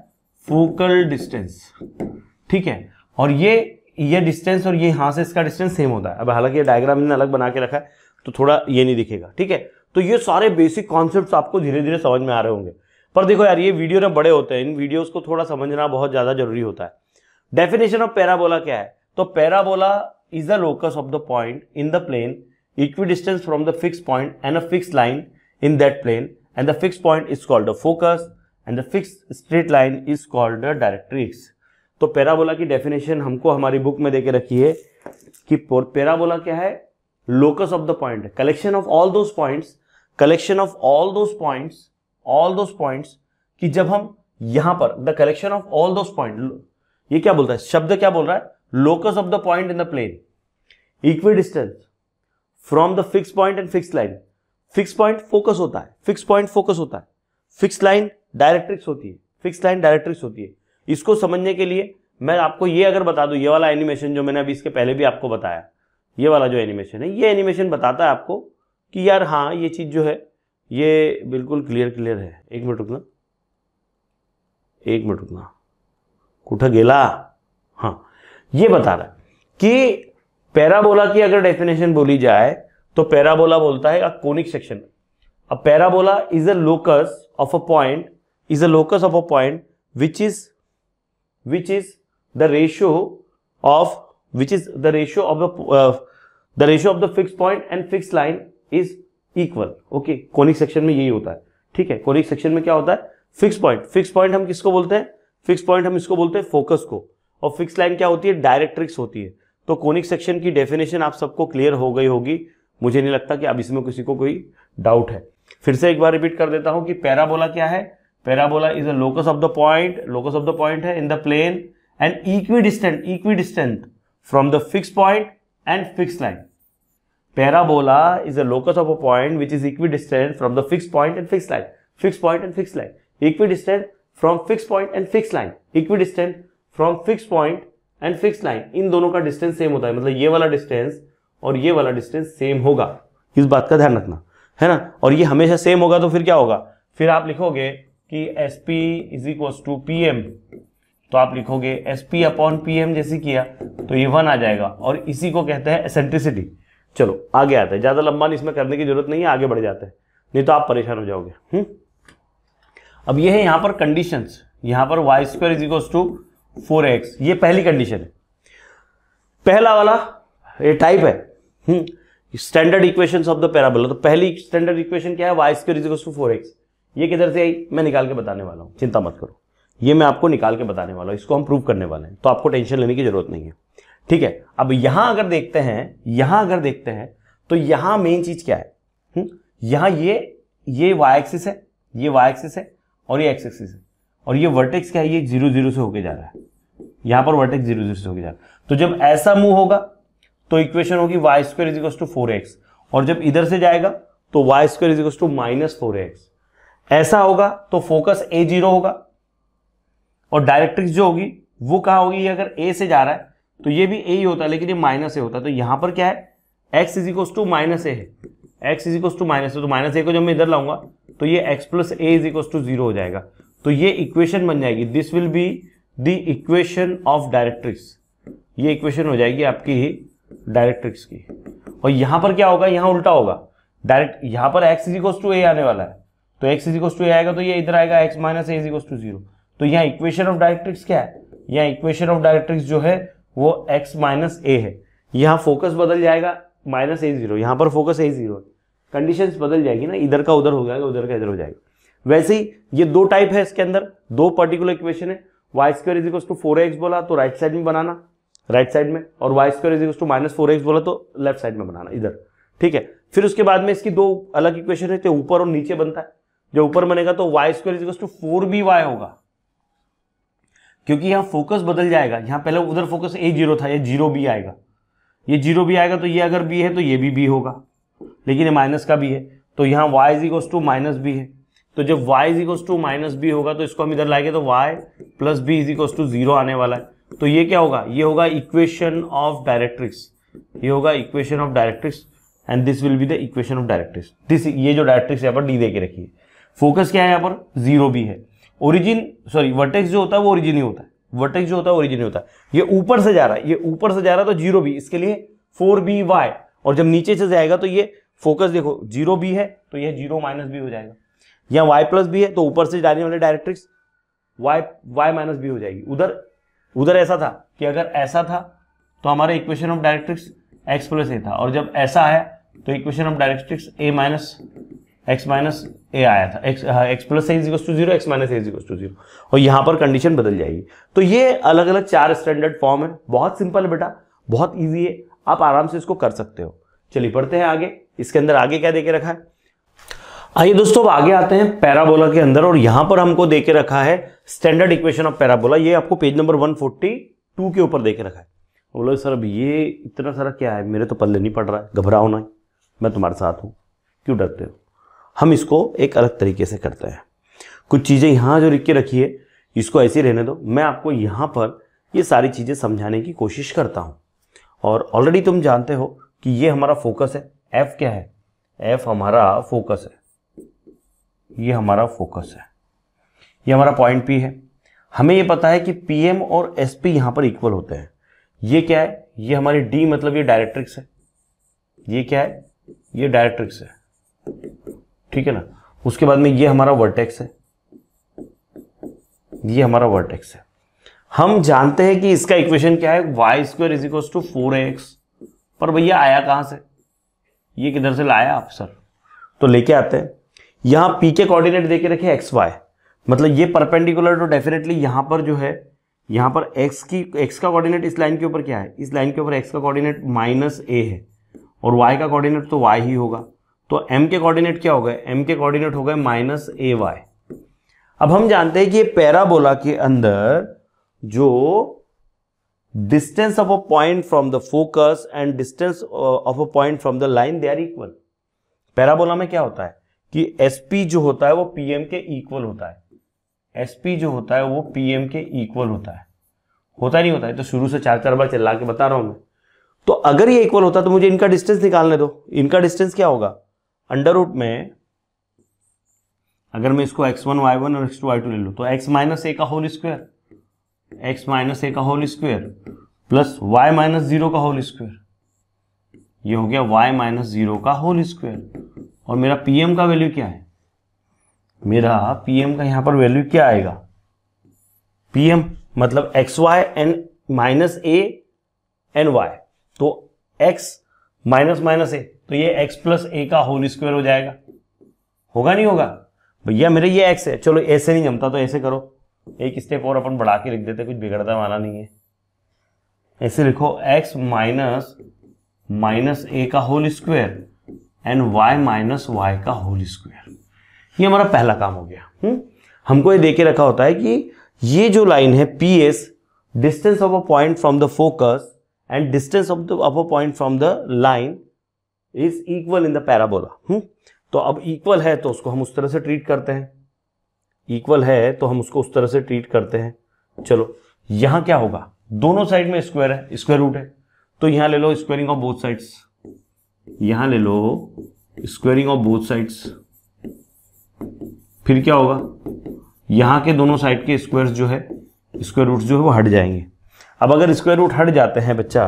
फोकल डिस्टेंस ठीक है और ये ये डिस्टेंस और ये यहां से इसका डिस्टेंस सेम होता है अब हालांकि ये डायग्राम इन्होंने अलग बना के रखा है तो थोड़ा ये नहीं दिखेगा ठीक है तो ये सारे बेसिक कॉन्सेप्ट आपको धीरे धीरे समझ में आ रहे होंगे पर देखो यार ये वीडियो ना बड़े होते हैं इन वीडियोज को थोड़ा समझना बहुत ज़्यादा जरूरी होता है डेफिनेशन ऑफ पैराबोला क्या है तो parabola is the locus of the point in the plane equidistance from the fix point and a fix line in that plane and the fix point is called a focus and the fix straight line is called a directrix तो parabola की definition हमको हमारी book में देके रखी है कि parabola क्या है locus of the point collection of all those points collection of all those points all those points कि जब हम यहां पर the collection of all those point ये क्या बोलता है शब्द क्या बोल रहा है locus of the point in the plane equidistance from the fix point and fix line fix point focus होता है फिक्स पॉइंट फोकस होता है फिक्स लाइन डायरेक्ट्रिक्स होती है फिक्स लाइन डायरेक्ट्रिक्स होती है इसको समझने के लिए मैं आपको ये अगर बता दूं ये वाला एनिमेशन जो मैंने अभी इसके पहले भी आपको बताया ये वाला जो एनिमेशन है ये एनिमेशन बताता है आपको कि यार हाँ ये चीज़ जो है ये बिल्कुल क्लियर क्लियर है एक मिनट रुकना एक मिनट रुकना कुठं गेला हाँ ये बता रहा है कि पैराबोला की अगर डेफिनेशन बोली जाए तो पैराबोला बोलता है कोनिक सेक्शन अब parabola is a locus of a point is a locus of a point which is which is the ratio of which is the ratio of the uh, the ratio of the fixed point and fixed line is equal okay conic section में यही होता है ठीक है conic section में क्या होता है फिक्स पॉइंट फिक्स पॉइंट हम किसको बोलते हैं फिक्स पॉइंट हम इसको बोलते हैं फोकस को और फिक्स लाइन क्या होती है डायरेक्ट्रिक्स होती है तो कोनिक सेक्शन की डेफिनेशन आप सबको क्लियर हो गई होगी मुझे नहीं लगता कि अब इसमें किसी को कोई डाउट है फिर से एक बार रिपीट कर देता हूं कि पैराबोला क्या है parabola is a locus of the point locus of the point है in the plane and equidistant equidistant from the fix point and fix line parabola is a locus of a point which is equidistant from the fix point and fix line fix point and fix line equidistant from fix point and fix line equidistant from fix point and fix line इन दोनों का distance same होता है मतलब ये वाला distance और ये वाला डिस्टेंस सेम होगा इस बात का ध्यान रखना है ना और ये हमेशा सेम होगा तो फिर क्या होगा फिर आप लिखोगे कि S P is equal to P M तो आप लिखोगे S P upon P M जैसे किया तो ये वन आ जाएगा और इसी को कहते हैं एसेंट्रिसिटी चलो आगे आते हैं ज़्यादा लंबा इसमें करने की जरूरत नहीं है आगे बढ़ जाते हैं नहीं तो आप परेशान हो जाओगे हुँ? हम्म? अब ये है यहां पर कंडीशन यहां पर y square is equal to four x ये पहली कंडीशन है पहला वाला ये टाइप है standard equation of the parabola तो पहली स्टैंडर्ड इक्वेशन क्या है y square is equal to four x ये किधर से आई मैं निकाल के बताने वाला हूँ चिंता मत करो ये मैं आपको निकाल के बताने वाला हूं इसको हम प्रूव करने वाले हैं तो आपको टेंशन लेने की जरूरत नहीं है ठीक है अब यहां अगर देखते हैं यहां अगर देखते हैं तो यहां मेन चीज क्या है हम्म? यहां ये ये वाई एक्सिस है ये वाई एक्सिस है और ये एक्स एक्सिस है और ये वर्टेक्स क्या है ये जीरो जीरो से होके जा रहा है यहां पर वर्टेक्स जीरो जीरो से होके जा रहा है तो जब ऐसा मूव होगा तो इक्वेशन होगी y square is equal to four x और जब इधर से जाएगा तो y square is equal to minus four x ऐसा होगा तो फोकस ए जीरो होगा और डायरेक्ट्रिक्स जो होगी वो कहा होगी अगर ए से जा रहा है तो ये भी ए ही होता है लेकिन ये माइनस ए होता है तो यहाँ पर क्या है x is to minus a है x is to minus a तो माइनस ए को जब मैं इधर लाऊंगा तो ये x plus a is to zero हो जाएगा तो ये इक्वेशन बन जाएगी this will be the equation of directrix ये इक्वेशन हो जाएगी आपकी ही डायरेक्ट्रिक्स की और यहाँ पर क्या होगा यहाँ उल्टा होगा डायरेक्ट यहाँ पर एक्स इज टू ए आने वाला है तो एक्स इज टू ए आएगा तो ये इधर आएगा x minus a is to zero तो यहाँ इक्वेशन ऑफ डायरेक्ट्रिक्स क्या है यहाँ इक्वेशन ऑफ डायरेक्ट्रिक्स जो है वो एक्स माइनस ए है यहाँ फोकस बदल जाएगा माइनस ए जीरो यहाँ पर फोकस ए जीरो कंडीशन बदल जाएगी ना इधर का उधर हो जाएगा उधर का इधर हो जाएगा वैसे ही ये दो टाइप है इसके अंदर दो पर्टिकुलर इक्वेशन है y square is equals to four x बोला तो राइट साइड में बनाना राइट साइड में और y square is equals to minus four x बोला तो लेफ्ट साइड में बनाना इधर ठीक है फिर उसके बाद में इसकी दो अलग इक्वेशन है जो ऊपर और नीचे बनता है जो ऊपर बनेगा तो y square is equals to four b y होगा क्योंकि यहाँ फोकस बदल जाएगा यहाँ पहले उधर फोकस ए जीरो था ये जीरो बी आएगा ये जीरो भी आएगा तो ये अगर बी है तो ये भी बी होगा लेकिन ये माइनस का भी है तो यहाँ y is equals to minus b है तो जब y is equals to minus b होगा तो इसको हम इधर लाएंगे तो y plus b is equals to zero आने वाला है तो ये क्या होगा ये होगा इक्वेशन ऑफ डायरेक्ट्रिक्स ये होगा equation of directrix and this will be the equation of directrix this ये जो डायरेक्ट्रिक्स यहाँ पर डी दे के रखिए फोकस क्या है यहाँ पर जीरो भी है ओरिजिन सॉरी वर्टेक्स जो होता है वो ओरिजिन ही होता है वर्टेक्स जो होता है ओरिजिन ही होता है ये ऊपर से जा रहा है ये ऊपर से जा रहा है तो जीरो बी इसके लिए फोर बी वाई और जब नीचे से जाएगा तो ये फोकस देखो जीरो बी है तो यह जीरो माइनस बी हो जाएगा या वाई प्लस बी है तो ऊपर से जाने वाले directrix y y minus b हो जाएगी उधर उधर ऐसा था कि अगर ऐसा था तो हमारे equation of directrix x plus a था और जब ऐसा है तो equation of directrix a minus x minus a आया था x x plus a is is equals to zero x minus a is is equals to zero और यहाँ पर कंडीशन बदल जाएगी तो ये अलग अलग चार स्टैंडर्ड फॉर्म है बहुत सिंपल है बेटा बहुत ईजी है आप आराम से इसको कर सकते हो चलिए पढ़ते हैं आगे इसके अंदर आगे क्या देके रखा है आइए दोस्तों अब आगे आते हैं पैराबोला के अंदर और यहां पर हमको देके रखा है स्टैंडर्ड इक्वेशन ऑफ पैराबोला ये आपको पेज नंबर 142 के ऊपर देके रखा है बोलो सर अब ये इतना सारा क्या है मेरे तो पल्ले नहीं पड़ रहा है घबराओ ना मैं तुम्हारे साथ हूं क्यों डरते हो हम इसको एक अलग तरीके से करते हैं कुछ चीज़ें यहाँ जो लिख के रखी है इसको ऐसे रहने दो मैं आपको यहाँ पर ये सारी चीज़ें समझाने की कोशिश करता हूँ और ऑलरेडी तुम जानते हो कि ये हमारा फोकस है एफ क्या है एफ हमारा फोकस है ये हमारा फोकस है ये हमारा पॉइंट पी है हमें ये पता है कि पी और एस यहां पर इक्वल होते हैं ये क्या है ये हमारी डी मतलब ये डायरेक्ट्रिक्स है ये क्या है ये डायरेक्ट्रिक्स है ठीक है ना उसके बाद में ये हमारा वर्टेक्स है ये हमारा वर्टेक्स है हम जानते हैं कि इसका इक्वेशन क्या है y square is equal to four x पर भैया आया कहां से ये किधर से लाया आप सर तो लेके आते हैं यहां पी के कोऑर्डिनेट देके रखे एक्स वाई मतलब ये परपेंडिकुलर तो डेफिनेटली यहां पर जो है यहां पर एक्स की एक्स का कोऑर्डिनेट इस लाइन के ऊपर क्या है इस लाइन के ऊपर एक्स का कोऑर्डिनेट माइनस ए है और वाई का कोऑर्डिनेट तो वाई ही होगा तो m के कोऑर्डिनेट क्या हो गए m के कोऑर्डिनेट हो गए माइनस ए वाई अब हम जानते हैं कि पैराबोला के अंदर जो distance of a point from the focus and distance of a point from the line they are equal parabola में क्या होता है कि sp जो होता है वो pm के इक्वल होता है sp जो होता है वो pm के इक्वल होता है होता नहीं होता है तो शुरू से चार चार बार चिल्ला के बता रहा हूं मैं तो अगर ये इक्वल होता तो मुझे इनका डिस्टेंस निकालने दो इनका डिस्टेंस क्या होगा अंडर रूट में अगर मैं इसको x1 y1 और x2 y2 ले लू तो x माइनस ए का होल स्क्वायर x माइनस ए का whole square plus y minus zero का होल स्क्वायर ये हो गया y माइनस जीरो का होल स्क्वायर और मेरा pm का वैल्यू क्या है मेरा pm का यहां पर वैल्यू क्या आएगा pm मतलब x y N minus a N y तो एक्स माइनस माइनस ए तो ये एक्स प्लस ए का होल स्क्वायर हो जाएगा होगा नहीं होगा भैया मेरे ये एक्स है चलो ऐसे नहीं जमता तो ऐसे करो एक स्टेप और अपन बढ़ा के लिख देते कुछ बिगड़ता वाला नहीं है ऐसे लिखो एक्स माइनस माइनस ए का whole square and y minus y का होल स्क्वायर ये हमारा पहला काम हो गया हु? हम्म? हमको ये देखे रखा होता है कि ये जो लाइन है P S distance of a point from the focus and distance of the upper point from the line is equal in the parabola. हुँ? Hmm? तो अब equal है तो उसको हम उस तरह से treat करते हैं equal है तो हम उसको उस तरह से treat करते हैं चलो यहां क्या होगा दोनों साइड में स्क्वायर है स्क्वायर रूट है तो यहां ले लो स्क्वायरिंग ऑफ बोथ साइड्स यहां ले लो स्क्वायरिंग ऑफ बोथ साइड्स फिर क्या होगा यहां के दोनों साइड के स्क्वायर्स जो है स्क्वायर रूट जो है वो हट जाएंगे अब अगर स्क्वायर रूट हट जाते हैं बच्चा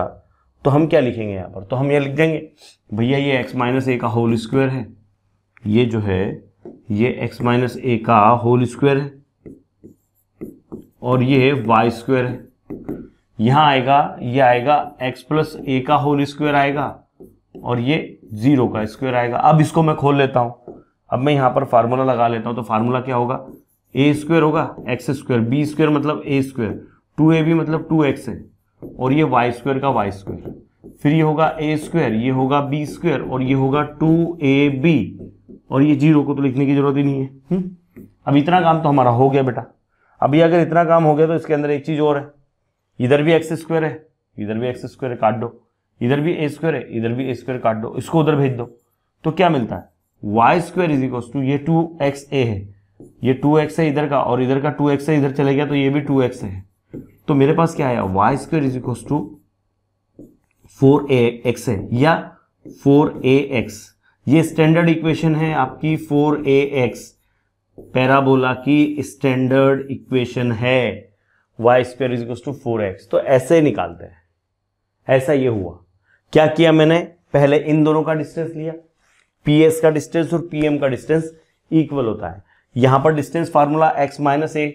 तो हम क्या लिखेंगे यहाँ पर तो हम ये लिख देंगे भैया ये एक्स माइनस ए का होल स्क्वायर है ये जो है ये एक्स माइनस ए का होल स्क्वायर है और ये वाई स्क्वायर है यहाँ आएगा ये आएगा एक्स प्लस ए का होल स्क्वायर आएगा और ये जीरो का स्क्वायर आएगा अब इसको मैं खोल लेता हूँ अब मैं यहाँ पर फार्मूला लगा लेता हूँ तो फार्मूला क्या होगा ए स्क्वायर होगा एक्स स्क्वायर बी स्क्वायर मतलब a square two a b मतलब टू एक्स है और ये वाई स्क्वायर का वाई स्क्वायर फिर ये होगा ए स्क्वायर ये होगा बी स्क्वायर और ये होगा टू ए बी और ये जीरो को तो लिखने की जरूरत ही नहीं है हुँ? हम्म। अब इतना काम तो हमारा हो गया बेटा अभी अगर इतना काम हो गया तो इसके अंदर एक चीज और है इधर भी एक्स स्क्वायर है इधर भी एक्स स्क्वायर काट दो इधर भी ए स्क्वायर है इधर भी ए स्क्वायर काट दो इसको उधर भेज दो तो क्या मिलता है y square is equal to ये टू एक्स ए है ये टू एक्स है इधर का और इधर का टू एक्स है इधर चले गया तो ये भी टू एक्स है तो मेरे पास क्या आया y square is equal to four a x है या फोर ए एक्स ये स्टैंडर्ड इक्वेशन है आपकी फोर ए एक्स पैराबोला की स्टैंडर्ड इक्वेशन है y square is to four x तो ऐसे निकालते हैं ऐसा ये हुआ क्या किया मैंने पहले इन दोनों का डिस्टेंस लिया पी का डिस्टेंस और पी का डिस्टेंस इक्वल होता है यहां पर डिस्टेंस फार्मूला एक्स माइनस ए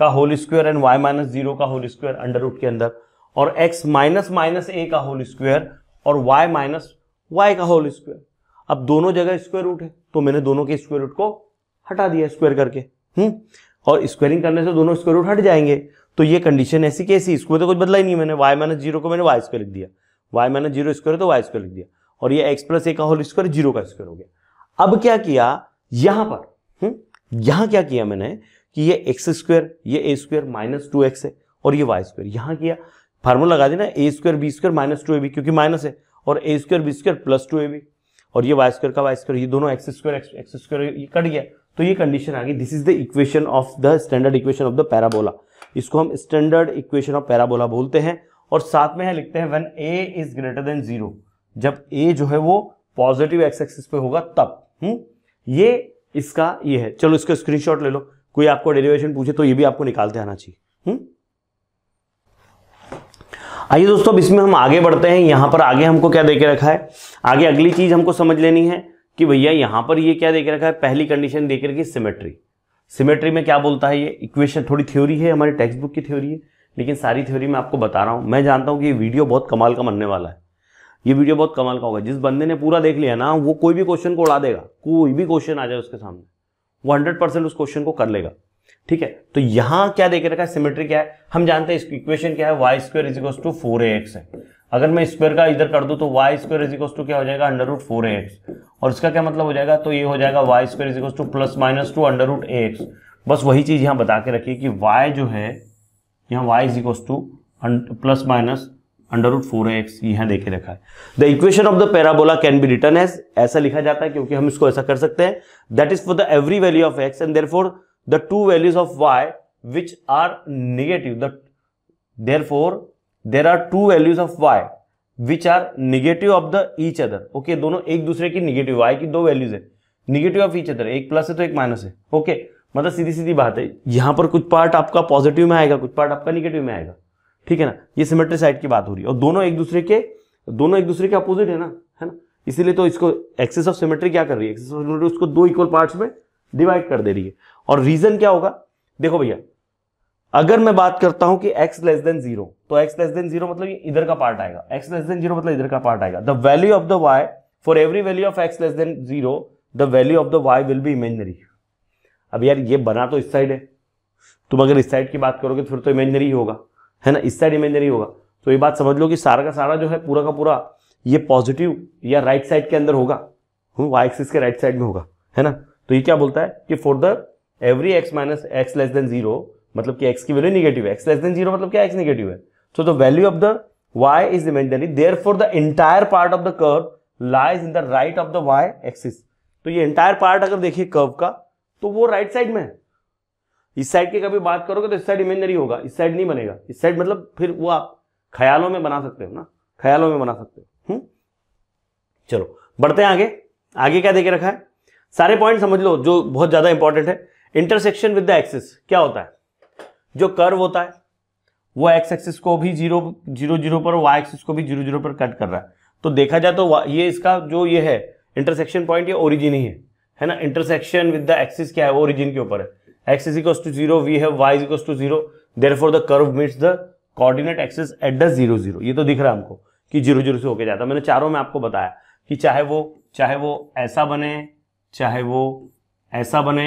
का whole square and y minus zero का होल स्क्वायर अंडर रूट के अंदर और एक्स माइनस माइनस ए का होल स्क्वायर और वाई माइनस वाई का होल स्क्वायर अब दोनों जगह स्क्वायर रूट है तो मैंने दोनों के स्क्वायर रूट को हटा दिया स्क्वायर करके हम्म और स्क्वायरिंग करने से दोनों स्क्वायर रूट हट जाएंगे तो ये कंडीशन ऐसी कैसी इसको तो कुछ बदला ही नहीं मैंने वाई माइनस जीरो को मैंने वाई स्क्वायर लिख दिया वाई माइनस जीरो स्क्वायर तो वाई स्क्वायर लिख दिया और ये एक्स प्लस ए का होल स्क्वायर जीरो का स्क्वायर हो गया अब क्या किया यहां पर हम्म यहां क्या किया मैंने कि ये एक्स स्क्वेयर ये a square minus two x है और ये वाई स्क्वेयर यहाँ किया फार्मूला लगा देना a square b square minus two a b क्योंकि माइनस है और a square b square plus two a b और ये वाई स्क्वेयर का वाई स्क्वेयर ये दोनों एक्स स्क्वेयर एक्स स्क्वेयर ये कट गया तो ये कंडीशन आ गई this is the equation of the standard equation of the parabola इसको हम स्टैंडर्ड इक्वेशन ऑफ पैराबोला बोलते हैं और साथ में है लिखते हैं one a is greater than zero जब ए जो है वो पॉजिटिव एक्स एक्सिस पे होगा तब हम्म ये इसका ये है चलो इसका स्क्रीनशॉट ले लो कोई आपको डेरिवेशन पूछे तो ये भी आपको निकालते आना चाहिए हम्म? आइए दोस्तों अब इसमें हम आगे बढ़ते हैं यहां पर आगे हमको क्या देके रखा है आगे अगली चीज़ हमको समझ लेनी है कि भैया यहां पर ये क्या देके रखा है पहली कंडीशन देके रखी सिमेट्री सिमेट्री में क्या बोलता है ये इक्वेशन थोड़ी थ्योरी है हमारी टेक्स्ट बुक की थ्योरी है लेकिन सारी थ्योरी मैं आपको बता रहा हूँ मैं जानता हूं कि ये वीडियो बहुत कमाल का बनने वाला है ये वीडियो बहुत कमाल का होगा जिस बंदे ने पूरा देख लिया ना वो कोई भी क्वेश्चन को उड़ा देगा कोई भी क्वेश्चन आ जाए उसके सामने वो हंड्रेड परसेंट उस क्वेश्चन को कर लेगा ठीक है तो यहां क्या देख रखा है सिमेट्री क्या है हम जानते हैं इक्वेशन क्या है y square is equal to four x है अगर मैं स्क्वेयर का इधर कर दूं तो y square is equal to क्या हो जाएगा under root four a x और इसका क्या मतलब हो जाएगा तो ये हो जाएगा y square is equal to plus minus two under root x बस वही चीज यहां बता के रखिए कि वाई जो है यहाँ y is equal to plus minus under root four x यहाँ देखे रखा है the equation of the parabola can be written as ऐसा लिखा जाता है क्योंकि हम इसको ऐसा कर सकते हैं that is for the every value of x and therefore the two values of y which are negative therefore there are two values of y which are negative of the each other okay दोनों एक दूसरे की negative Y की दो values है negative of each other एक plus है तो एक माइनस है ओके okay? मतलब सीधी सीधी बात है यहां पर कुछ पार्ट आपका पॉजिटिव में आएगा कुछ पार्ट आपका निगेटिव में आएगा ठीक है ना ये सिमेट्री साइड की बात हो रही है और दोनों एक दूसरे के दोनों एक दूसरे के अपोजिट है ना है ना इसीलिए तो इसको एक्सेस ऑफ सिमेट्री क्या कर रही है एक्सेस ऑफ सिमेट्री उसको दो इक्वल पार्ट्स में डिवाइड कर दे रही है और रीजन क्या होगा देखो भैया अगर मैं बात करता हूं कि एक्स लेस देन जीरो तो एक्स लेस देन जीरो मतलब इधर का पार्ट आएगा एक्स लेस देन जीरो मतलब इधर का पार्ट आएगा the value of the y for every value of x less than zero the value of the y will be imaginary अब यार ये बना तो इस साइड है तुम अगर इस साइड की बात करोगे तो फिर तो इमेजनरी ही होगा है ना इस साइड इमेजनरी होगा तो ये बात समझ लो कि सारा का सारा जो है पूरा का पूरा ये पॉजिटिव या राइट साइड के अंदर होगा वाई हम्म, एक्सिस के राइट साइड में होगा है ना तो ये क्या बोलता है कि for the every x minus x less than zero मतलब कि एक्स की वैल्यू निगेटिव है एक्स लेस देन जीरो मतलब क्या एक्स निगेटिव है so the value of the y is imaginary therefore the entire part of the curve lies in the right of the y axis तो ये entire part अगर देखिए curve का तो वो राइट right साइड में है इस साइड की कभी बात करोगे तो इस साइड इमेजनरी होगा इस साइड नहीं बनेगा इस साइड मतलब फिर वो आप ख्यालों में बना सकते हो ना ख्यालों में बना सकते हो हम्म? चलो बढ़ते हैं आगे आगे क्या देके रखा है सारे पॉइंट समझ लो जो बहुत ज्यादा इंपॉर्टेंट है इंटरसेक्शन विद द एक्सिस क्या होता है जो कर्व होता है वो एक्स एक्सिस को भी जीरो जीरो जीरो पर वाई एक्सिस को भी जीरो जीरो पर कट कर रहा है तो देखा जाए तो ये इसका जो ये है इंटरसेक्शन पॉइंट ये ओरिजिन ही है है ना इंटरसेक्शन विद द एक्सिस क्या है ओरिजिन के ऊपर है x is equals to 0 we have y is equals to 0 therefore the curve meets the coordinate axis at the 0 0 ये तो दिख रहा है हमको कि 0 0 से होके जाता है मैंने चारों में आपको बताया कि चाहे वो चाहे वो ऐसा बने चाहे वो ऐसा बने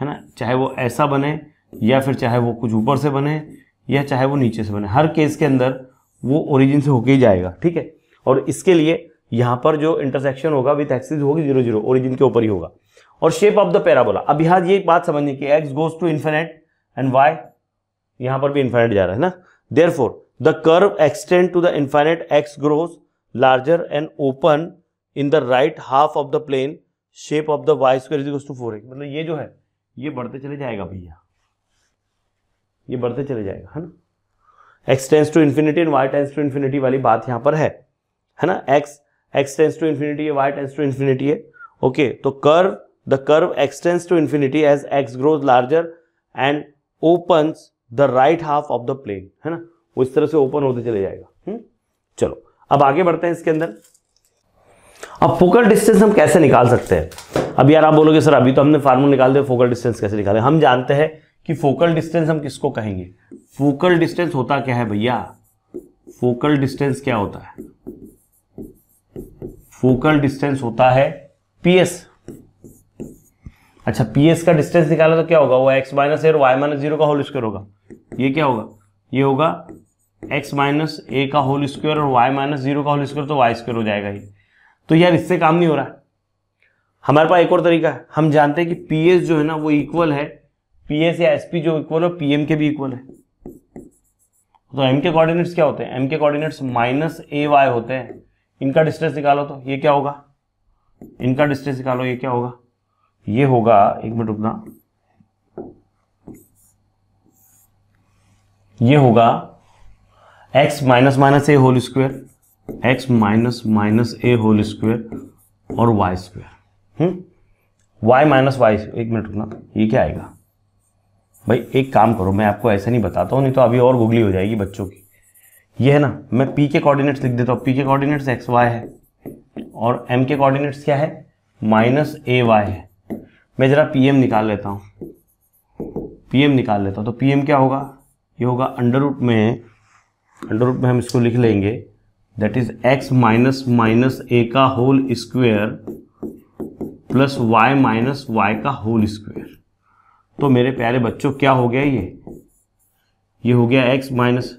है ना चाहे वो ऐसा बने या फिर चाहे वो कुछ ऊपर से बने या चाहे वो नीचे से बने हर केस के अंदर वो ओरिजिन से होके ही जाएगा ठीक है और इसके लिए यहाँ पर जो इंटरसेक्शन होगा विथ एक्सिस होगी जीरो जीरो ओरिजिन के ऊपर ही होगा और शेप ऑफ द पैराबोला अब यहां ये बात समझने की x goes to infinite and y यहां पर भी इन्फेनेट जा रहा है ना therefore the curve extend to the infinite x grows larger and open in the right half of the plane shape of the y square is to four x मतलब ये जो है ये बढ़ते चले जाएगा भैया ये बढ़ते चले जाएगा है ना x tends to infinity and y tends to infinity वाली बात यहां पर है है ना x x tends to infinity है वाई टेंस टू इन्फिनिटी है ओके तो curve the curve extends to infinity as x grows larger and open the right half of the plane है ना वो इस तरह से ओपन होते चले जाएगा हुँ? हम्म? चलो अब आगे बढ़ते हैं इसके अंदर अब फोकल डिस्टेंस हम कैसे निकाल सकते हैं अब यार आप बोलोगे सर अभी तो हमने फार्मूला निकाल दिया फोकल डिस्टेंस कैसे निकाले हम जानते हैं कि फोकल डिस्टेंस हम किसको कहेंगे फोकल डिस्टेंस होता क्या है भैया फोकल डिस्टेंस क्या होता है फोकल डिस्टेंस होता है पीएस अच्छा पी एस का डिस्टेंस निकाला तो क्या होगा वो एक्स माइनस ए और वाई माइनस जीरो का होल स्क्वायर होगा ये क्या होगा ये होगा एक्स माइनस ए का होल स्क्वायर और वाई माइनस जीरो का होल स्क्वायर तो वाई स्क्वायर हो जाएगा ये तो यार इससे काम नहीं हो रहा है हमारे पास एक और तरीका है हम जानते हैं कि पी एस जो है ना वो इक्वल है पी एस या एस पी जो इक्वल है पी एम के भी इक्वल है तो एम के कॉर्डिनेट्स क्या होते हैं एम के कॉर्डिनेट्स माइनस ए वाई होते हैं इनका डिस्टेंस निकालो तो ये क्या होगा इनका डिस्टेंस निकालो ये क्या होगा ये होगा एक मिनट रुकना ये होगा x माइनस माइनस ए whole square x minus minus ए होल स्क्वेयर और y square hmm? y minus y एक मिनट रुकना ये क्या आएगा भाई एक काम करो मैं आपको ऐसा नहीं बताता हूँ नहीं तो अभी और गुगली हो जाएगी बच्चों की ये है ना मैं p के कोऑर्डिनेट्स लिख देता हूँ p के कोऑर्डिनेट्स एक्स वाई है और m के कोऑर्डिनेट्स क्या है माइनस ए वाई है मैं ज़रा पीएम निकाल लेता हूँ पीएम निकाल लेता हूँ तो पीएम क्या होगा ये होगा अंडर रूट में अंडर रूट में हम इसको लिख लेंगे that is x minus minus ए का whole square plus y minus y का होल स्क्वेयर तो मेरे प्यारे बच्चों क्या हो गया ये ये हो गया x minus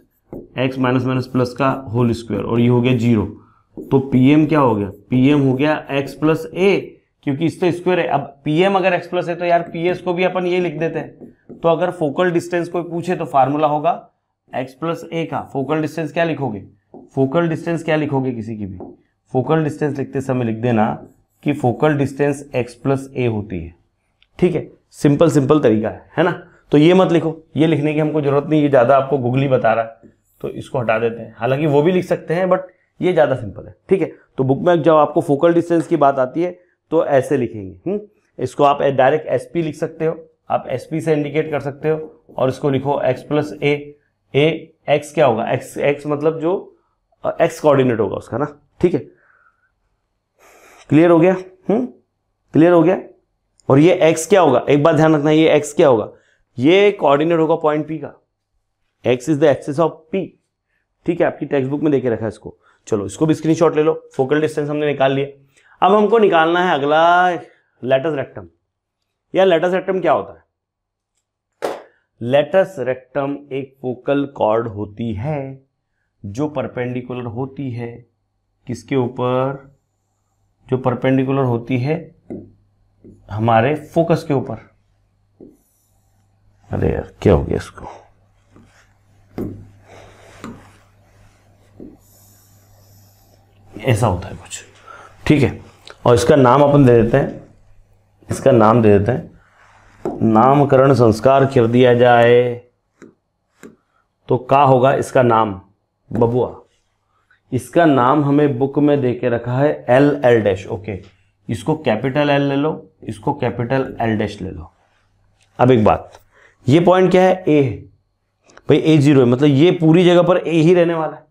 x minus minus plus का होल स्क्वायर और ये हो गया जीरो तो पीएम क्या हो गया पीएम हो गया एक्स प्लस ए क्योंकि इस तो स्क्वायर है अब पीएम अगर एक्स प्लस है तो यार पीएस को भी अपन ये लिख देते हैं तो अगर फोकल डिस्टेंस कोई पूछे तो फार्मूला होगा एक्स प्लस ए का फोकल डिस्टेंस क्या लिखोगे फोकल डिस्टेंस क्या लिखोगे किसी की भी फोकल डिस्टेंस लिखते समय लिख देना कि focal distance x plus a होती है ठीक है सिंपल सिंपल तरीका है है ना तो ये मत लिखो ये लिखने की हमको जरूरत नहीं ये ज़्यादा आपको गुगली बता रहा है तो इसको हटा देते हैं हालांकि वो भी लिख सकते हैं बट ये ज़्यादा सिंपल है ठीक है तो बुक में जब आपको फोकल डिस्टेंस की बात आती है तो ऐसे लिखेंगे हुँ? हम्म? इसको आप डायरेक्ट एस पी लिख सकते हो आप एस पी से इंडिकेट कर सकते हो और इसको लिखो x plus a a x क्या होगा एक्स एक्स मतलब जो एक्स कोऑर्डिनेट होगा उसका ना ठीक है क्लियर हो गया हम्म क्लियर हो गया और ये एक्स क्या होगा एक बार ध्यान रखना ये एक्स क्या होगा ये कोऑर्डिनेट होगा पॉइंट पी का x is the axis of P ठीक है आपकी टेक्स्ट बुक में देखे रखा है इसको चलो इसको भी स्क्रीनशॉट ले लो फोकल डिस्टेंस हमने निकाल लिया अब हमको निकालना है अगला लेटस रेक्टम या लेटस रेक्टम क्या होता है लेटस रेक्टम एक फोकल कॉर्ड होती है जो परपेंडिकुलर होती है किसके ऊपर जो परपेंडिकुलर होती है हमारे फोकस के ऊपर अरे यार क्या हो गया इसको ऐसा होता है कुछ ठीक है और इसका नाम अपन दे देते हैं इसका नाम दे देते हैं नामकरण संस्कार कर दिया जाए तो का होगा इसका नाम बबुआ इसका नाम हमें बुक में दे के रखा है एल एल डैश ओके इसको कैपिटल एल ले लो इसको कैपिटल एल डैश ले लो अब एक बात ये पॉइंट क्या है ए भाई ए जीरो है मतलब ये पूरी जगह पर ए ही रहने वाला है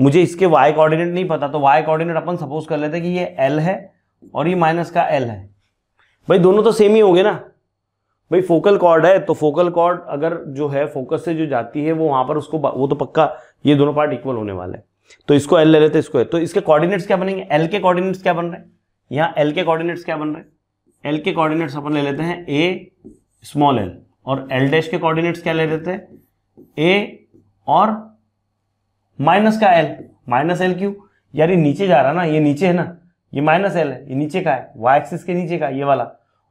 मुझे इसके वाई कोऑर्डिनेट नहीं पता तो वाई कोऑर्डिनेट अपन सपोज कर लेते हैं कि ये एल है और ये माइनस का एल है भाई दोनों तो सेम ही होंगे ना भाई फोकल कॉर्ड है तो फोकल कॉर्ड अगर जो है फोकस से जो जाती है वो वहां पर उसको वो तो पक्का ये दोनों पार्ट इक्वल होने वाले हैं तो इसको एल ले लेते हैं इसको तो इसके कोऑर्डिनेट्स क्या बनेंगे एल के कोऑर्डिनेट्स क्या बन रहे हैं यहाँ एल के कोऑर्डिनेट्स क्या बन रहे हैं एल के कोऑर्डिनेट्स अपन ले लेते हैं ए स्मॉल एल और एल डैश के कोऑर्डिनेट्स क्या ले लेते हैं ए और माइनस का एल माइनस एल क्यू यार ये नीचे जा रहा ना ये नीचे है ना ये माइनस एल है ये नीचे का है वाई एक्सिस के नीचे का ये वाला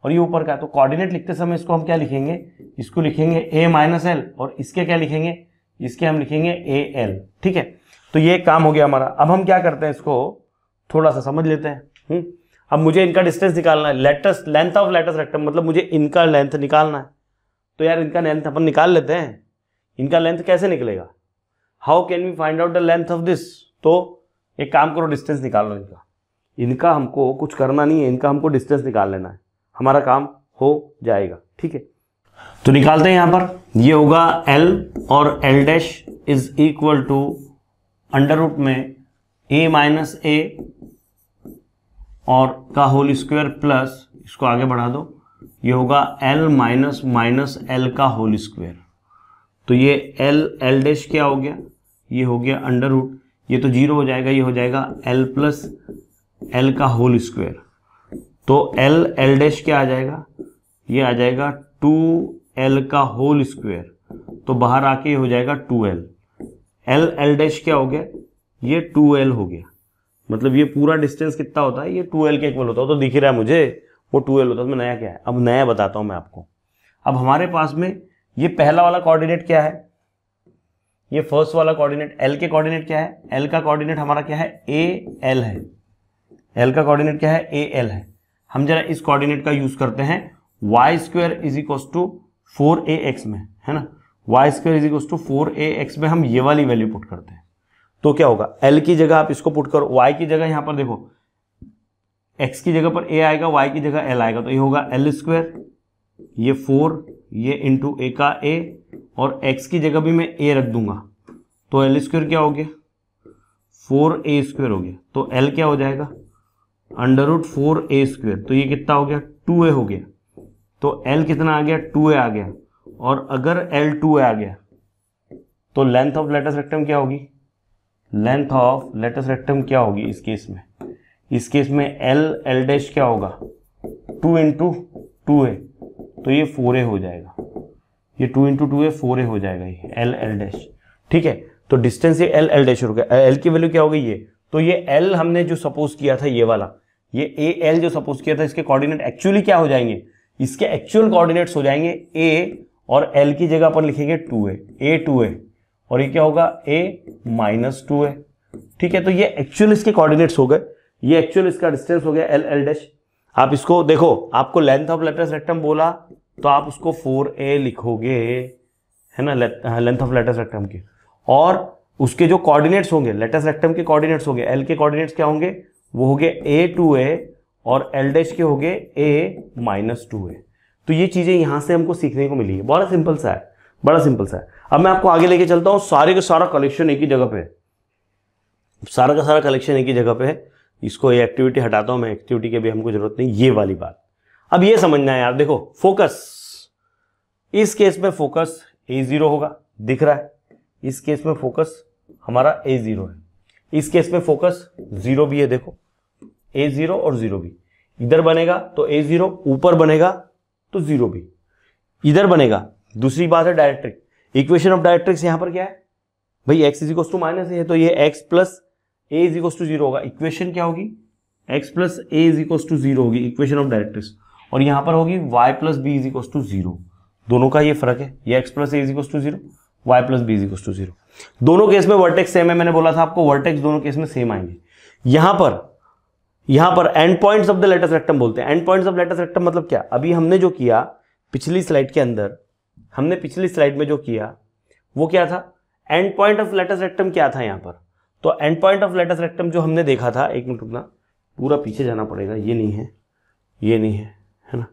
और ये ऊपर का है तो कोऑर्डिनेट लिखते समय इसको हम क्या लिखेंगे इसको लिखेंगे ए माइनस एल और इसके क्या लिखेंगे इसके हम लिखेंगे ए एल ठीक है तो ये काम हो गया हमारा अब हम क्या करते हैं इसको थोड़ा सा समझ लेते हैं हुँ? हम्म। अब मुझे इनका डिस्टेंस निकालना है latus length of latus rectum मतलब मुझे इनका लेंथ निकालना है तो यार इनका लेंथ अपन निकाल लेते हैं इनका लेंथ कैसे निकलेगा how can we find out the length of this तो एक काम करो डिस्टेंस निकाल लो इनका इनका हमको कुछ करना नहीं है इनका हमको डिस्टेंस निकाल लेना है हमारा काम हो जाएगा ठीक है तो निकालते हैं यहां पर ये होगा एल और L dash is equal to under root में ए माइनस ए और का होल स्क्वायर प्लस इसको आगे बढ़ा दो ये होगा एल माइनस माइनस एल का होल स्क्वायर तो ये एल एल डैश क्या हो गया ये हो गया अंडर रूट ये तो जीरो हो जाएगा ये हो जाएगा एल प्लस एल का होल स्क्वायर तो एल एल डैश क्या आ जाएगा ये आ जाएगा टू एल का होल स्क्वायर तो बाहर आके हो जाएगा two L L L dash क्या हो गया ये टू एल हो गया मतलब ये पूरा डिस्टेंस कितना होता है ये टू एल के इक्वल होता है तो दिख रहा है मुझे वो टू एल होता है उसमें तो नया क्या है अब नया बताता हूं मैं आपको अब हमारे पास में ये पहला वाला कोऑर्डिनेट क्या है ये फर्स्ट वाला कोऑर्डिनेट एल के कोऑर्डिनेट क्या है एल का कोऑर्डिनेट हमारा क्या है ए एल है एल का कोऑर्डिनेट क्या है ए एल है हम जरा इस कोऑर्डिनेट का यूज करते हैं y square is equal to four a x में है ना y square is equal to four a x में हम ये वाली वैल्यू पुट करते हैं तो क्या होगा एल की जगह आप इसको पुट करो वाई की जगह यहां पर देखो एक्स की जगह पर ए आएगा वाई की जगह एल आएगा तो ये होगा एल स्क्वेयर ये फोर ये इंटू ए का ए और एक्स की जगह भी मैं ए रख दूंगा तो एल स्क्वेयर क्या हो गया फोर ए स्क्वेयर हो गया तो एल क्या हो जाएगा under root four a square तो ये कितना हो गया टू ए हो गया तो एल कितना आ गया टू ए आ गया और अगर एल टू ए आ गया तो लेंथ ऑफ लेटस रेक्टम क्या होगी लेंथ ऑफ लेटस रेक्टम क्या होगी इस केस में इस केस में एल एल डैश क्या होगा टू इंटू टू ए तो ये फोर ए हो जाएगा ये two into two a four a हो जाएगा ये एल एल डैश ठीक है तो डिस्टेंस ये एल एल डैश हो गया एल की वैल्यू क्या हो गई ये तो ये एल हमने जो सपोज किया था ये वाला ये ए एल जो सपोज किया था इसके कॉर्डिनेट एक्चुअली क्या हो जाएंगे इसके एक्चुअल कॉर्डिनेट्स हो जाएंगे ए और एल की जगह पर लिखेंगे टू ए ए टू ए और ये क्या होगा ए माइनस टू ए ठीक है तो ये एक्चुअल इसके कॉर्डिनेट्स हो गए ये एक्चुअल इसका डिस्टेंस हो गया एल एल डैश आप इसको देखो आपको लेंथ ऑफ लेटर रेक्टम बोला तो आप उसको फोर ए लिखोगे है ना लेंथ ऑफ लेटर रेक्टम के और उसके जो कोऑर्डिनेट्स होंगे लेटर रेक्टम के कोऑर्डिनेट्स होंगे एल के कोऑर्डिनेट्स क्या होंगे वो हो गए ए टू ए और एल डैश के हो गए ए माइनस टू ए तो ये चीज़ें यहां से हमको सीखने को मिली है बड़ा सिंपल सा है बड़ा सिंपल सा है अब मैं आपको आगे लेके चलता हूं सारे का सारा कलेक्शन एक ही जगह पे सारा का सारा कलेक्शन एक ही जगह पे है इसको ये एक्टिविटी हटाता हूं मैं एक्टिविटी की भी हमको जरूरत नहीं ये वाली बात अब ये समझना है यार देखो फोकस इस केस में फोकस ए जीरो होगा दिख रहा है इस केस में फोकस हमारा ए जीरो है इस केस में फोकस जीरो भी है देखो ए जीरो और जीरो भी इधर बनेगा तो ए जीरो ऊपर बनेगा तो जीरो भी इधर बनेगा दूसरी बात है डायरेक्ट्रिक इक्वेशन ऑफ डायरेक्ट्रिक्स यहां पर क्या है भाई एक्स इज टू माइनस है तो ये x plus a is equal to zero होगा इक्वेशन क्या होगी x plus a is equal to zero होगी इक्वेशन ऑफ डायरेक्ट्रिक्स और यहां पर होगी y plus b is equal to zero दोनों का ये फर्क है ये x plus a is equal to zero y plus b is equal to zero दोनों केस में वर्टेक्स सेम है मैंने बोला था आपको वर्टेक्स दोनों केस में सेम आएंगे यहां पर यहां पर end point of the latus rectum बोलते हैं end point of latus rectum मतलब क्या अभी हमने जो किया पिछली स्लाइड के अंदर हमने पिछली स्लाइड में जो किया वो क्या था end point of latus rectum क्या था यहां पर तो end point of latus rectum जो हमने देखा था एक मिनट रुकना पूरा पीछे जाना पड़ेगा ये नहीं है ये नहीं है है ना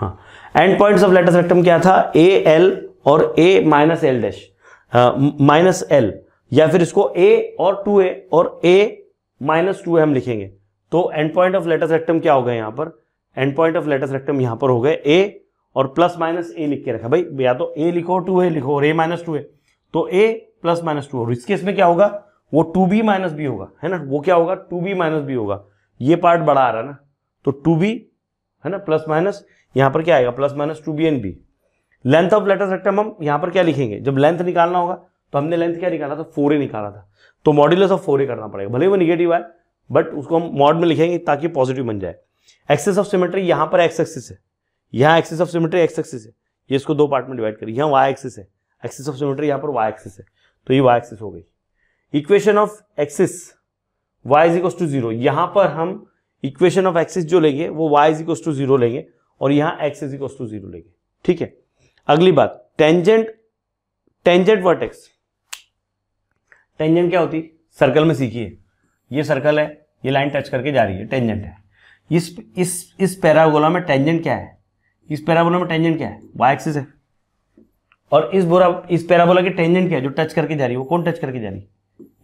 हाँ end points of latus rectum क्या था ए एल और a minus L dash minus L या फिर इसको ए और टू ए और ए माइनस टू ए हम लिखेंगे तो end point of latus rectum क्या हो गए यहां पर end point of latus rectum यहां पर हो गए ए और प्लस माइनस ए लिख के रखा भाई या तो ए लिखो टू ए लिखो और ए माइनस टू ए तो ए प्लस माइनस टू और इस केस में क्या होगा वो टू बी माइनस बी होगा है ना वो क्या होगा टू बी माइनस बी होगा ये पार्ट बड़ा आ रहा है ना तो टू बी है ना प्लस माइनस यहां पर क्या आएगा plus minus two b and b length of latus rectum हम यहां पर क्या लिखेंगे जब लेंथ निकालना होगा तो हमने लेंथ क्या निकाला था फोर ए निकाला था तो मॉड्यूलस ऑफ फोर ए करना पड़ेगा भले वो निगेटिव आए बट उसको हम मॉड में लिखेंगे ताकि पॉजिटिव बन जाए एक्सेस ऑफ सिमेट्री यहां पर एक्स एक्सिस है यहां axis of symmetry x axis है ये इसको दो पार्ट में डिवाइड करिए यहाँ वाई एक्सिस है एक्सेस ऑफ सिमेट्री यहाँ पर वाई एक्सिस है तो ये वाई एक्सिस हो गई equation of axis y is to zero यहां पर हम इक्वेशन ऑफ एक्सिस जो लेंगे वो वाई इज टू जीरो लेंगे और यहां एक्स इज टू जीरो लेंगे ठीक है अगली बात टेंजेंट टेंजेंट वर्टेक्स टेंजेंट क्या होती सर्कल में सीखिए ये सर्कल है ये लाइन टच करके जा रही है टेंजेंट है इस इस इस पैरागोला में टेंजेंट क्या है इस पैरागोला में टेंजेंट क्या है वाई एक्सिस है और इस बोरा इस पैराबोला की टेंजेंट क्या है जो टच करके जा रही है वो कौन टच करके जा रही है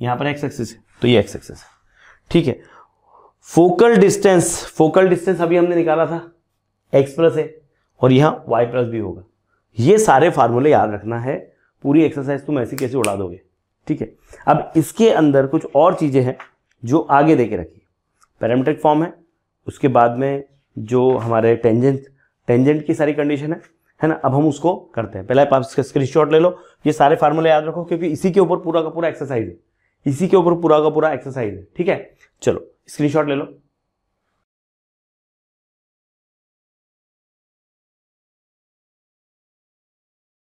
यहां पर एक्स एक्सेस है तो ये एक्स एक्सेस है ठीक है फोकल डिस्टेंस फोकल डिस्टेंस अभी हमने निकाला था एक्स प्लस है और यहां वाई प्लस भी होगा ये सारे फार्मूले याद रखना है पूरी एक्सरसाइज तुम ऐसे कैसे उड़ा दोगे ठीक है अब इसके अंदर कुछ और चीज़ें हैं जो आगे देके के रखिए पैरामीट्रिक फॉर्म है उसके बाद में जो हमारे टेंजेंट टेंजेंट की सारी कंडीशन है है ना अब हम उसको करते हैं पहले आप इसका स्क्रीनशॉट ले लो ये सारे फार्मूले याद रखो क्योंकि इसी के ऊपर पूरा का पूरा एक्सरसाइज है इसी के ऊपर पूरा का पूरा एक्सरसाइज है ठीक है चलो स्क्रीनशॉट ले लो